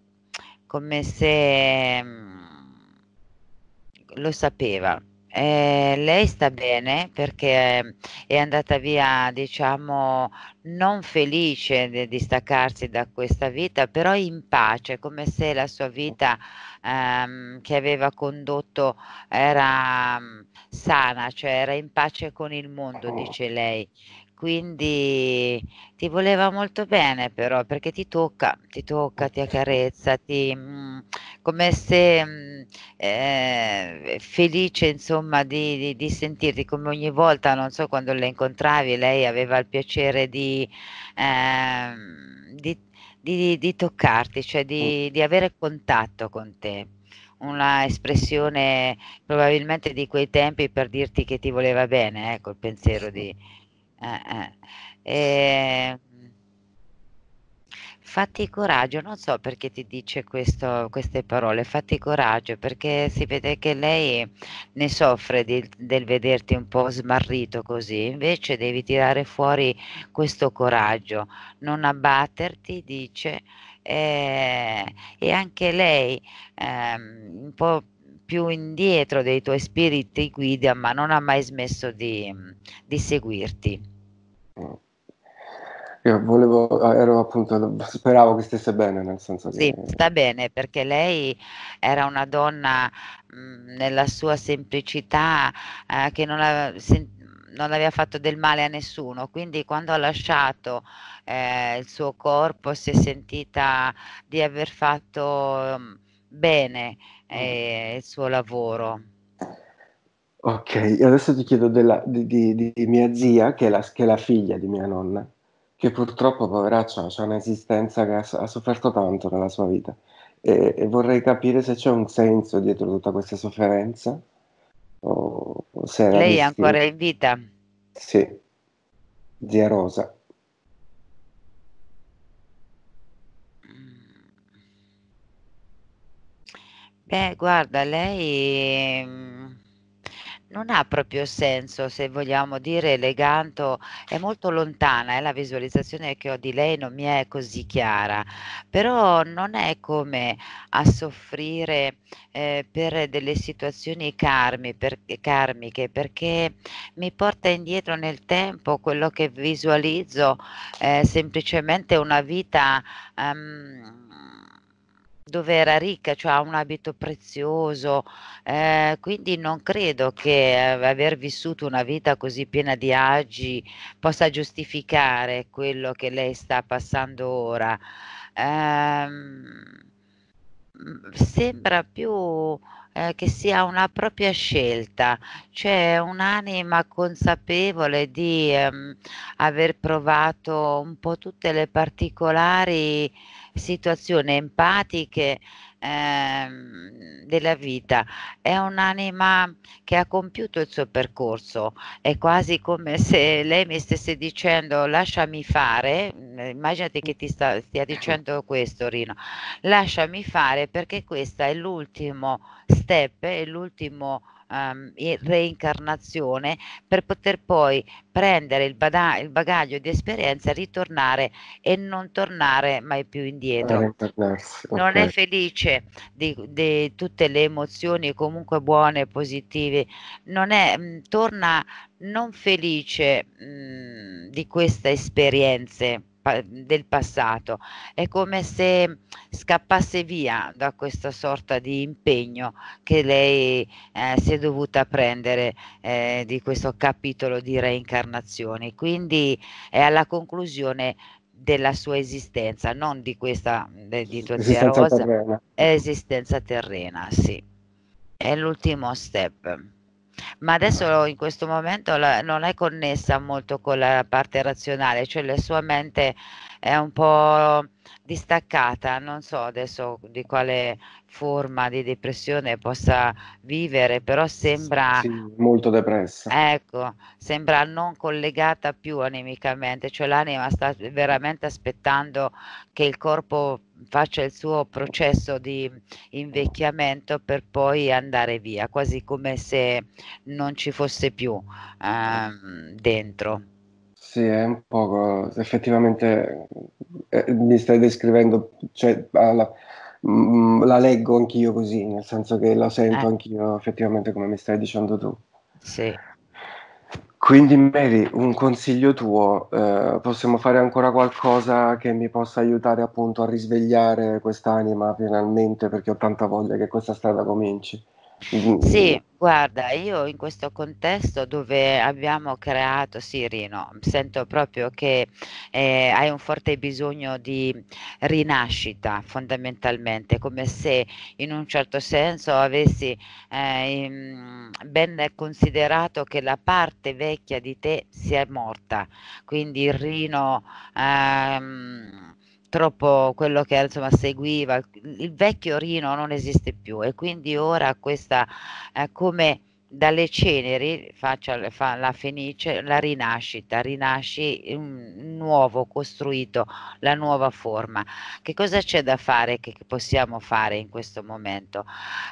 [SPEAKER 1] come se mm, lo sapeva. Eh, lei sta bene perché ehm, è andata via, diciamo, non felice di, di staccarsi da questa vita, però in pace, come se la sua vita ehm, che aveva condotto era mm, sana, cioè era in pace con il mondo, ah. dice lei quindi ti voleva molto bene però perché ti tocca, ti tocca, ti accarezza, ti, mh, mm, come se mh, mm, eh, felice insomma di, di, di, sentirti come ogni volta, non so quando la incontravi, lei aveva il piacere di, eh, di, di toccarti, cioè di avere contatto con te una espressione probabilmente di quei tempi per dirti che ti voleva bene, ecco eh, il pensiero di, eh, eh. Ehm, fatti coraggio, non so perché ti dice questo, queste parole, fatti coraggio, perché si vede che lei ne soffre di, del vederti un po' smarrito così, invece devi tirare fuori questo coraggio, non abbatterti, dice, eh, e anche lei ehm, un po' più indietro dei tuoi spiriti guida, ma non ha mai smesso di, di seguirti.
[SPEAKER 2] Io volevo, ah, ero appunto, speravo che stesse bene, nel senso che... Sì,
[SPEAKER 1] sta bene, perché lei era una donna mh, mhmm, nella sua semplicità eh, che non aveva, sen- non aveva fatto del male a nessuno, quindi quando ha lasciato eh, il suo corpo si è sentita di aver fatto mhmm, bene mm. eh, il suo lavoro.
[SPEAKER 2] Ok, adesso ti chiedo della, di, di, di, mia zia, che è, la, che è, la, figlia di mia nonna, che purtroppo, poveraccia, ha un'esistenza che ha, ha, sofferto tanto nella sua vita. E, e, vorrei capire se c'è un senso dietro tutta questa sofferenza. O, o se Lei è ancora in vita? Sì, zia Rosa.
[SPEAKER 1] Beh, guarda, lei mm, non ha proprio senso, se vogliamo dire elegante, è molto lontana, eh, la visualizzazione che ho di lei non mi è così chiara, però non è come a soffrire eh, per delle situazioni carmi, per, karmiche, perché mi porta indietro nel tempo quello che visualizzo, eh, semplicemente una vita... Um, dove era ricca, cioè ha un abito prezioso, eh, quindi non credo che eh, aver vissuto una vita così piena di agi possa giustificare quello che lei sta passando ora. Eh, sembra più eh, che sia una propria scelta, cioè un'anima consapevole di ehm, aver provato un po' tutte le particolari situazioni empatiche ehm, della vita. È un'anima che ha compiuto il suo percorso, è quasi come se lei mi stesse dicendo lasciami fare, eh, immaginate che ti sta, stia dicendo questo Rino, lasciami fare perché questo è l'ultimo step, è l'ultimo um, reincarnazione per poter poi prendere il, bada- il bagaglio di esperienza, ritornare e non tornare mai più indietro. Okay. Non è felice di, di, tutte le emozioni comunque buone, positive, non è, mh, mm, torna non felice mh, mm, di queste esperienze del passato, è come se scappasse via da questa sorta di impegno che lei eh, si è dovuta prendere eh, di questo capitolo di reincarnazione, quindi è alla conclusione della sua esistenza, non di questa di tua esistenza zia Rosa, terrena. esistenza terrena, sì. È l'ultimo step ma adesso in questo momento la, non è connessa molto con la parte razionale, cioè la sua mente è un po' distaccata, non so adesso di quale forma di depressione possa vivere, però sembra sì,
[SPEAKER 2] molto depressa.
[SPEAKER 1] Ecco, sembra non collegata più animicamente, cioè l'anima sta veramente aspettando che il corpo faccia il suo processo di invecchiamento per poi andare via, quasi come se non ci fosse più eh, dentro.
[SPEAKER 2] Sì, è un po' effettivamente eh, mi stai descrivendo, cioè, alla, mm, la leggo anch'io così, nel senso che la sento eh. anch'io effettivamente come mi stai dicendo tu. Sì. Quindi Mary, un consiglio tuo, eh, possiamo fare ancora qualcosa che mi possa aiutare appunto a risvegliare quest'anima finalmente perché ho tanta voglia che questa strada cominci? Sì,
[SPEAKER 1] mm. guarda, io in questo contesto dove abbiamo creato Sirino, sì, sento proprio che eh, hai un forte bisogno di rinascita fondamentalmente, come se in un certo senso avessi eh, ben considerato che la parte vecchia di te sia morta, quindi il Rino... Ehm, purtroppo quello che insomma, seguiva, il vecchio Rino non esiste più e quindi ora questa eh, come dalle ceneri faccia, fa la fenice la rinascita, rinasci un nuovo costruito, la nuova forma. Che cosa c'è da fare, che possiamo fare in questo momento?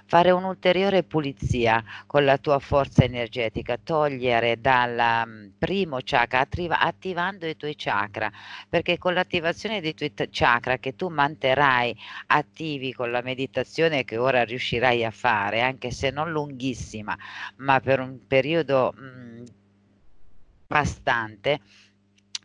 [SPEAKER 1] Fare un'ulteriore pulizia con la tua forza energetica, togliere dal mm, primo chakra, attivando i tuoi chakra, perché con l'attivazione dei tuoi chakra che tu manterrai attivi con la meditazione che ora riuscirai a fare, anche se non lunghissima, ma per un periodo mh, mhmm, bastante,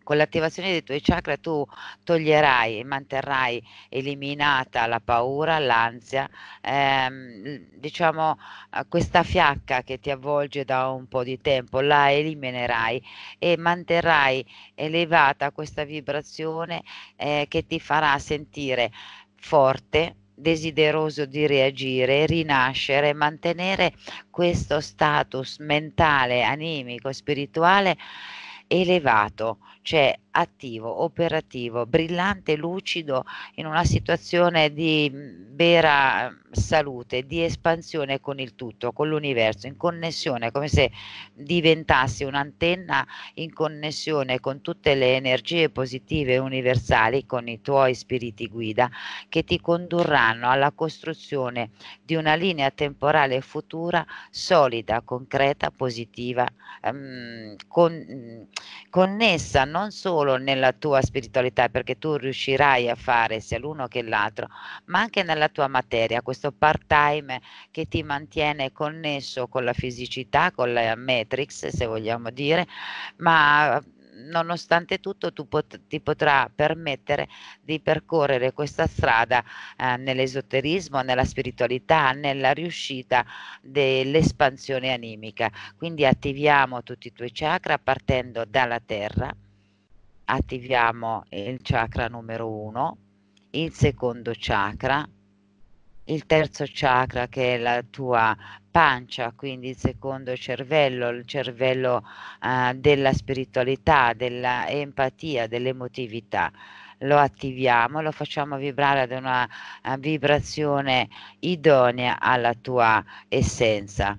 [SPEAKER 1] con l'attivazione dei tuoi chakra tu toglierai e manterrai eliminata la paura, l'ansia, ehm, diciamo eh, questa fiacca che ti avvolge da un po' di tempo, la eliminerai e manterrai elevata questa vibrazione eh, che ti farà sentire forte, desideroso di reagire, rinascere, mantenere questo status mentale, animico, spirituale elevato, cioè attivo, operativo, brillante, lucido in una situazione di vera salute, di espansione con il tutto, con l'universo, in connessione, come se diventassi un'antenna in connessione con tutte le energie positive universali, con i tuoi spiriti guida che ti condurranno alla costruzione di una linea temporale futura solida, concreta, positiva, ehm, con, connessa non solo solo nella tua spiritualità, perché tu riuscirai a fare sia l'uno che l'altro, ma anche nella tua materia, questo part-time che ti mantiene connesso con la fisicità, con la matrix, se vogliamo dire, ma nonostante tutto tu pot- ti potrà permettere di percorrere questa strada eh, nell'esoterismo, nella spiritualità, nella riuscita dell'espansione animica. Quindi attiviamo tutti i tuoi chakra partendo dalla terra attiviamo il chakra numero 1, il secondo chakra, il terzo chakra che è la tua pancia, quindi il secondo cervello, il cervello eh, della spiritualità, dell'empatia, dell'emotività. Lo attiviamo, lo facciamo vibrare ad una eh, vibrazione idonea alla tua essenza.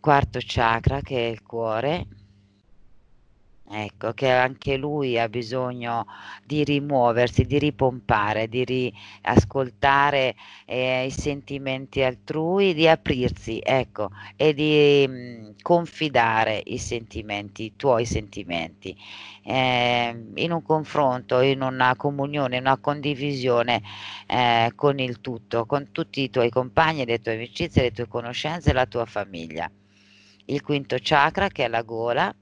[SPEAKER 1] Quarto chakra che è il cuore, Ecco, che anche lui ha bisogno di rimuoversi, di ripompare, di riascoltare eh, i sentimenti altrui, di aprirsi, ecco, e di mh, mm, confidare i sentimenti, i tuoi sentimenti, eh, in un confronto, in una comunione, in una condivisione eh, con il tutto, con tutti i tuoi compagni, le tue amicizie, le tue conoscenze, la tua famiglia. Il quinto chakra che è la gola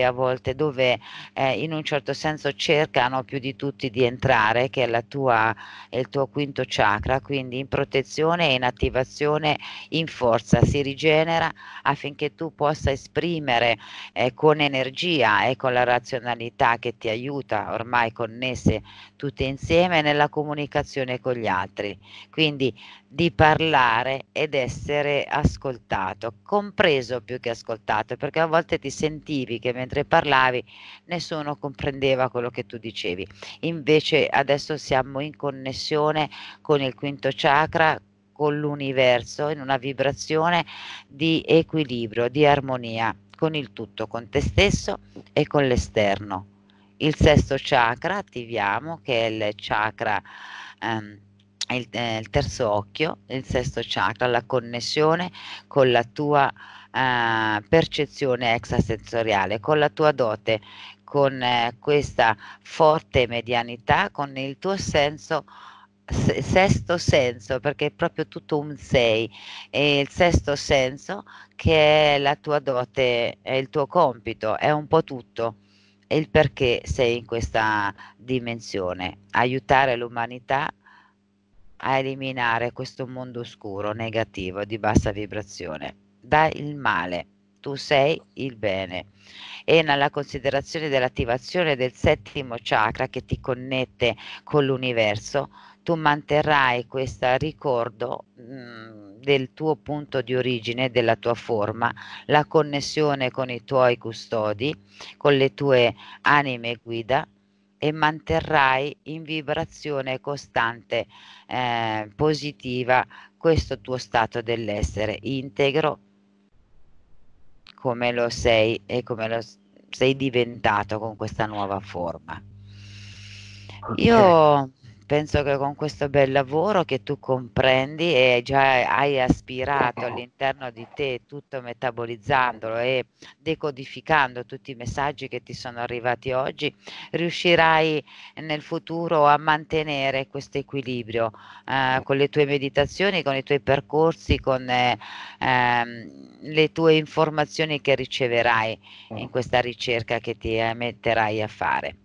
[SPEAKER 1] anche a volte dove eh, in un certo senso cercano più di tutti di entrare, che è, la tua, è il tuo quinto chakra, quindi in protezione in attivazione, in forza, si rigenera affinché tu possa esprimere eh, con energia e con la razionalità che ti aiuta ormai connesse tutte insieme nella comunicazione con gli altri. Quindi di parlare ed essere ascoltato, compreso più che ascoltato, perché a volte ti sentivi che mentre parlavi nessuno comprendeva quello che tu dicevi. Invece adesso siamo in connessione con il quinto chakra, con l'universo, in una vibrazione di equilibrio, di armonia, con il tutto, con te stesso e con l'esterno. Il sesto chakra attiviamo che è il chakra ehm, il, eh, il terzo occhio, il sesto chakra, la connessione con la tua eh, percezione extrasensoriale, con la tua dote, con eh, questa forte medianità, con il tuo senso sesto senso perché è proprio tutto un sei e il sesto senso che è la tua dote è il tuo compito è un po' tutto e il perché sei in questa dimensione aiutare l'umanità a eliminare questo mondo oscuro, negativo, di bassa vibrazione. il male, tu sei il bene. E nella considerazione dell'attivazione del settimo chakra che ti connette con l'universo, tu manterrai questo ricordo mh, mm, del tuo punto di origine, della tua forma, la connessione con i tuoi custodi, con le tue anime guida e manterrai in vibrazione costante eh, positiva questo tuo stato dell'essere integro come lo sei e come lo sei diventato con questa nuova forma. Okay. Io penso che con questo bel lavoro che tu comprendi e già hai aspirato all'interno di te tutto metabolizzandolo e decodificando tutti i messaggi che ti sono arrivati oggi, riuscirai nel futuro a mantenere questo equilibrio eh, con le tue meditazioni, con i tuoi percorsi, con eh, ehm, le tue informazioni che riceverai in mm. questa ricerca che ti metterai a fare.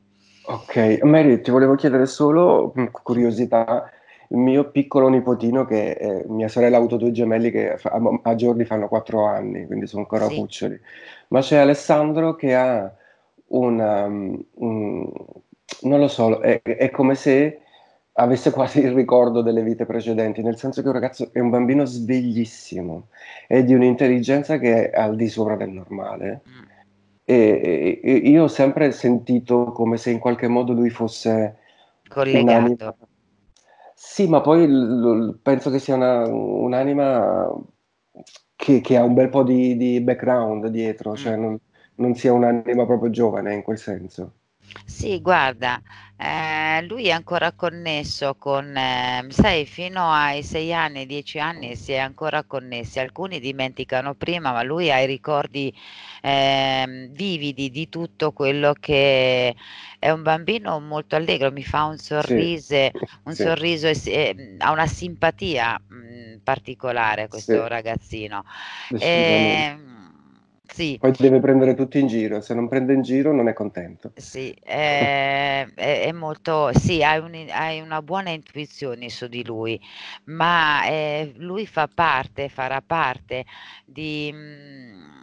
[SPEAKER 2] Ok, Mary, ti volevo chiedere solo, mm, curiosità, il mio piccolo nipotino che eh, mia sorella ha avuto due gemelli che a, a giorni fanno quattro anni, quindi sono ancora Sì. cuccioli, ma c'è Alessandro che ha una, mm, non lo so, è, è come se avesse quasi il ricordo delle vite precedenti, nel senso che è un ragazzo è un bambino sveglissimo, è di un'intelligenza che è al di sopra del normale. Mm e, e io ho sempre sentito come se in qualche modo lui fosse
[SPEAKER 1] collegato.
[SPEAKER 2] Sì, ma poi l- l- penso che sia una, un'anima che, che, ha un bel po' di, di background dietro, mm. cioè non, non sia un'anima proprio giovane in quel senso.
[SPEAKER 1] Sì, guarda, ehm, lui è ancora connesso con ehm, sai fino ai sei anni, dieci anni si è ancora connessi. Alcuni dimenticano prima, ma lui ha i ricordi, ehm, vividi di tutto quello che è un bambino molto allegro, mi fa un Sì, un sì. sorriso e si mm, ha una simpatia, mhmm, particolare questo Sì. ragazzino. Decisamente. Ehm sì.
[SPEAKER 2] Poi deve prendere tutti in giro, se non prende in giro non è contento. Sì,
[SPEAKER 1] eh, è, è, molto, sì, hai, un, hai, una buona intuizione su di lui, ma eh, lui fa parte, farà parte di... Mh, mm,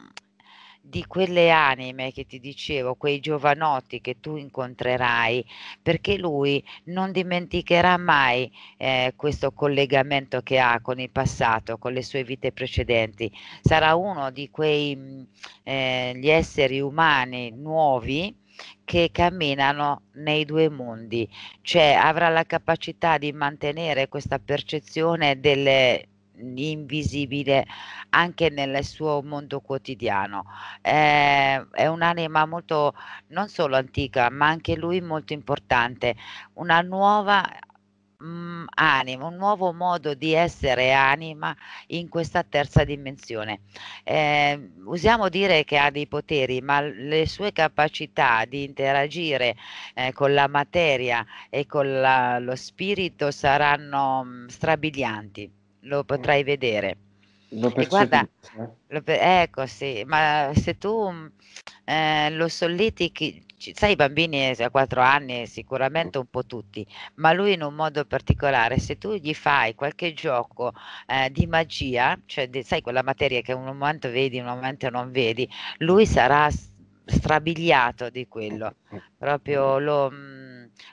[SPEAKER 1] di quelle anime che ti dicevo, quei giovanotti che tu incontrerai, perché lui non dimenticherà mai eh, questo collegamento che ha con il passato, con le sue vite precedenti. Sarà uno di quegli mm, eh, esseri umani nuovi che camminano nei due mondi, cioè avrà la capacità di mantenere questa percezione delle invisibile anche nel suo mondo quotidiano. Eh, è un'anima molto, non solo antica, ma anche lui molto importante, una nuova mm, anima, un nuovo modo di essere anima in questa terza dimensione. Eh, usiamo dire che ha dei poteri, ma le sue capacità di interagire eh, con la materia e con la, lo spirito saranno mh, mm, strabilianti lo potrai vedere. Eh. Lo e guarda, lo, ecco sì, ma se tu eh, lo solletichi, sai i bambini eh, a 4 anni sicuramente un po' tutti, ma lui in un modo particolare, se tu gli fai qualche gioco eh, di magia, cioè di, sai quella materia che un momento vedi, un momento non vedi, lui sarà strabiliato di quello, proprio lo mm,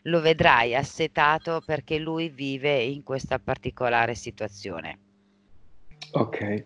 [SPEAKER 1] lo vedrai assetato perché lui vive in questa particolare situazione.
[SPEAKER 2] Ok.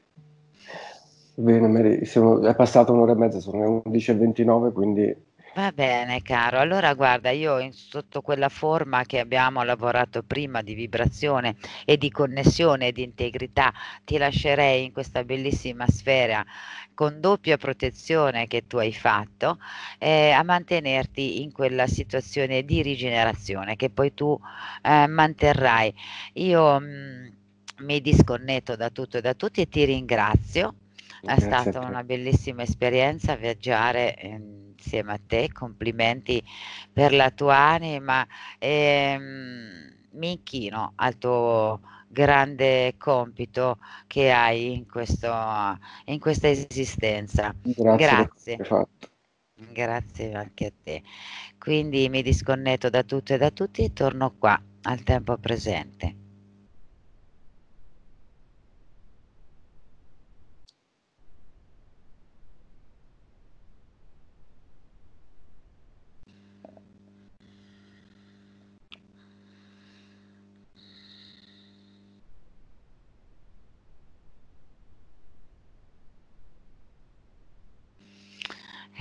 [SPEAKER 2] Bene, Mary, siamo, è passata un'ora e mezza, sono le 11.29, quindi
[SPEAKER 1] Va bene caro, allora guarda io in sotto quella forma che abbiamo lavorato prima di vibrazione e di connessione e di integrità, ti lascerei in questa bellissima sfera con doppia protezione che tu hai fatto eh, a mantenerti in quella situazione di rigenerazione che poi tu eh, manterrai. Io mh, mm, mi disconnetto da tutto e da tutti e ti ringrazio è stata una bellissima esperienza viaggiare ehm, insieme a te, complimenti per la tua anima e ehm, mi inchino al tuo grande compito che hai in, questo, in questa esistenza. Grazie. Grazie. Grazie anche a te. Quindi mi disconnetto da tutto e da tutti e torno qua al tempo presente.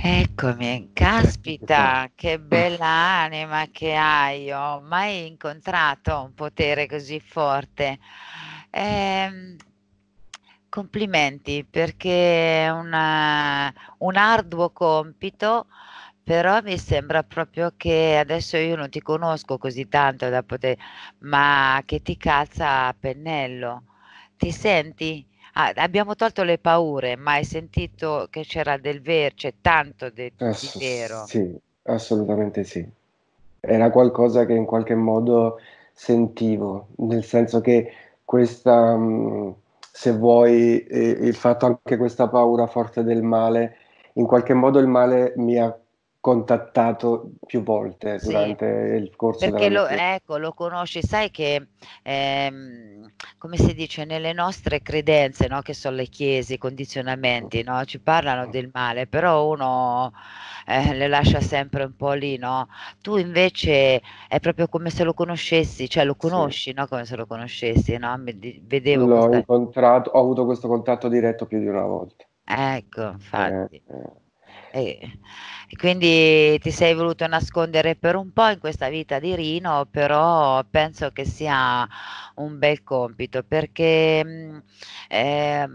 [SPEAKER 1] Eccomi, caspita, ecco che bella anima che hai, ho oh, mai incontrato un potere così forte. Ehm, complimenti perché è una, un arduo compito, però mi sembra proprio che adesso io non ti conosco così tanto da poter, ma che ti calza a pennello. Ti senti? ah, abbiamo tolto le paure, ma hai sentito che c'era del vero, c'è tanto del Ass- vero.
[SPEAKER 2] Sì, assolutamente sì. Era qualcosa che in qualche modo sentivo, nel senso che questa, mm, se vuoi, il fatto anche questa paura forte del male, in qualche modo il male mi ha contattato più volte durante il corso perché della lo, ecco,
[SPEAKER 1] lo conosci, sai che ehm, come si dice nelle nostre credenze, no, che sono le chiese, i condizionamenti, no, ci parlano mm. del male, però uno eh, le lascia sempre un po' lì, no? Tu invece è proprio come se lo conoscessi, cioè lo conosci, sì. no? Come se lo conoscessi, no? vedevo
[SPEAKER 2] L'ho questa... incontrato, ho avuto questo contatto diretto più di una volta.
[SPEAKER 1] Ecco, eh,
[SPEAKER 2] infatti. Eh,
[SPEAKER 1] eh e, e quindi ti sei voluto nascondere per un po' in questa vita di Rino, però penso che sia un bel compito perché eh,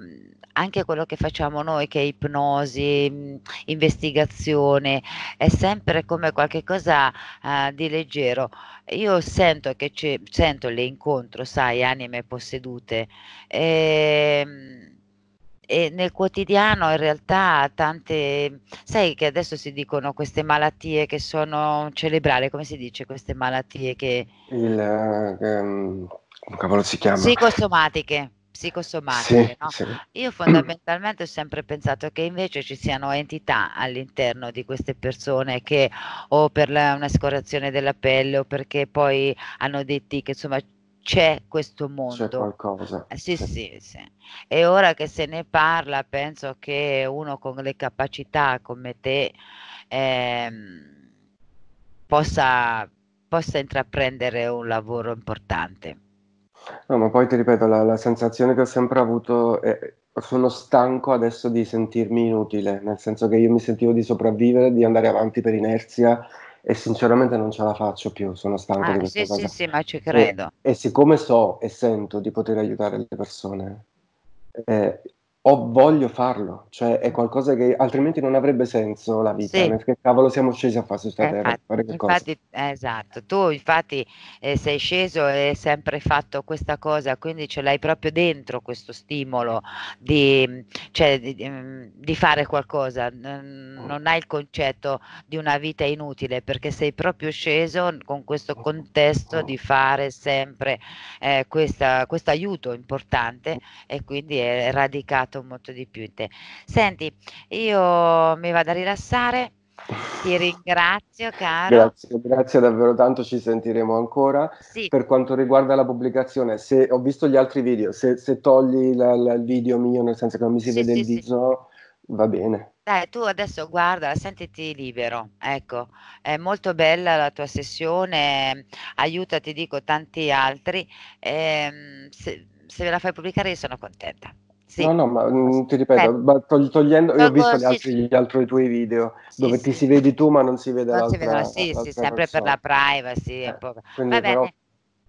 [SPEAKER 1] anche quello che facciamo noi, che è ipnosi, mm, investigazione, è sempre come qualcosa uh, eh, di leggero. Io sento che ci, sento le incontro, sai, anime possedute. E, ehm, e nel quotidiano in realtà tante, sai che adesso si dicono queste malattie che sono cerebrali, come si dice queste malattie che...
[SPEAKER 2] Il, um, cavolo si chiama?
[SPEAKER 1] Psicosomatiche psicosomatiche. Sì, no? sì. Io fondamentalmente ho sempre pensato che invece ci siano entità all'interno di queste persone che o per la, una scorazione della pelle o perché poi hanno dei tic, insomma c'è questo mondo. C'è qualcosa. Eh, sì, sì, sì, sì. E ora che se ne parla, penso che uno con le capacità come te eh, possa, possa intraprendere un lavoro importante.
[SPEAKER 2] No, ma poi ti ripeto, la, la sensazione che ho sempre avuto, è, sono stanco adesso di sentirmi inutile, nel senso che io mi sentivo di sopravvivere, di andare avanti per inerzia e sinceramente non ce la faccio più, sono stanco ah, di questa sì, cosa. Sì, sì, ma ci credo. E, e, siccome so e sento di poter aiutare le persone, eh, o oh, voglio farlo, cioè è qualcosa che altrimenti non avrebbe senso la vita, sì. che cavolo siamo scesi a fare su questa terra? Infatti, infatti
[SPEAKER 1] esatto, tu infatti eh, sei sceso e hai sempre fatto questa cosa, quindi ce l'hai proprio dentro questo stimolo di, cioè, di, di mm, fare qualcosa, non hai il concetto di una vita inutile perché sei proprio sceso con questo contesto di fare sempre eh, questo aiuto importante e quindi è radicato aiutato molto di più in te. Senti, io mi vado a rilassare. Ti ringrazio, caro.
[SPEAKER 2] Grazie, grazie davvero tanto, ci sentiremo ancora. Sì. Per quanto riguarda la pubblicazione, se, ho visto gli altri video, se, se togli la, la, il video mio, nel senso che non mi si sì, vede sì, il viso, va bene.
[SPEAKER 1] Dai, tu adesso guarda, sentiti libero, ecco, è molto bella la tua sessione, aiuta, ti dico, tanti altri, eh, se, se la fai pubblicare io sono contenta.
[SPEAKER 2] Sì. No, no, ma mm, ti ripeto, ma tog- togliendo, io ho visto gli altri, gli altri tuoi video sì, dove ti si vedi tu ma non si vede non l'altra si vedono, Sì, l'altra sì, sempre per la
[SPEAKER 1] privacy. Eh, quindi va però, bene. Eh,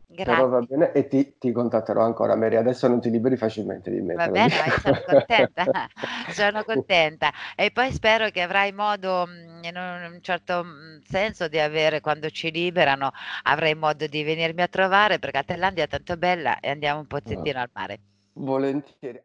[SPEAKER 1] grazie. Però va
[SPEAKER 2] bene e ti, ti, contatterò ancora, Mary. Adesso non ti liberi facilmente di me. Va bene, sono contenta.
[SPEAKER 1] sono contenta. E poi spero che avrai modo, mm, in un certo mm, senso, di avere, quando ci liberano, avrai modo di venirmi a trovare perché a Thailandia è tanto bella e andiamo un pozzettino ah. al mare.
[SPEAKER 2] Volentieri.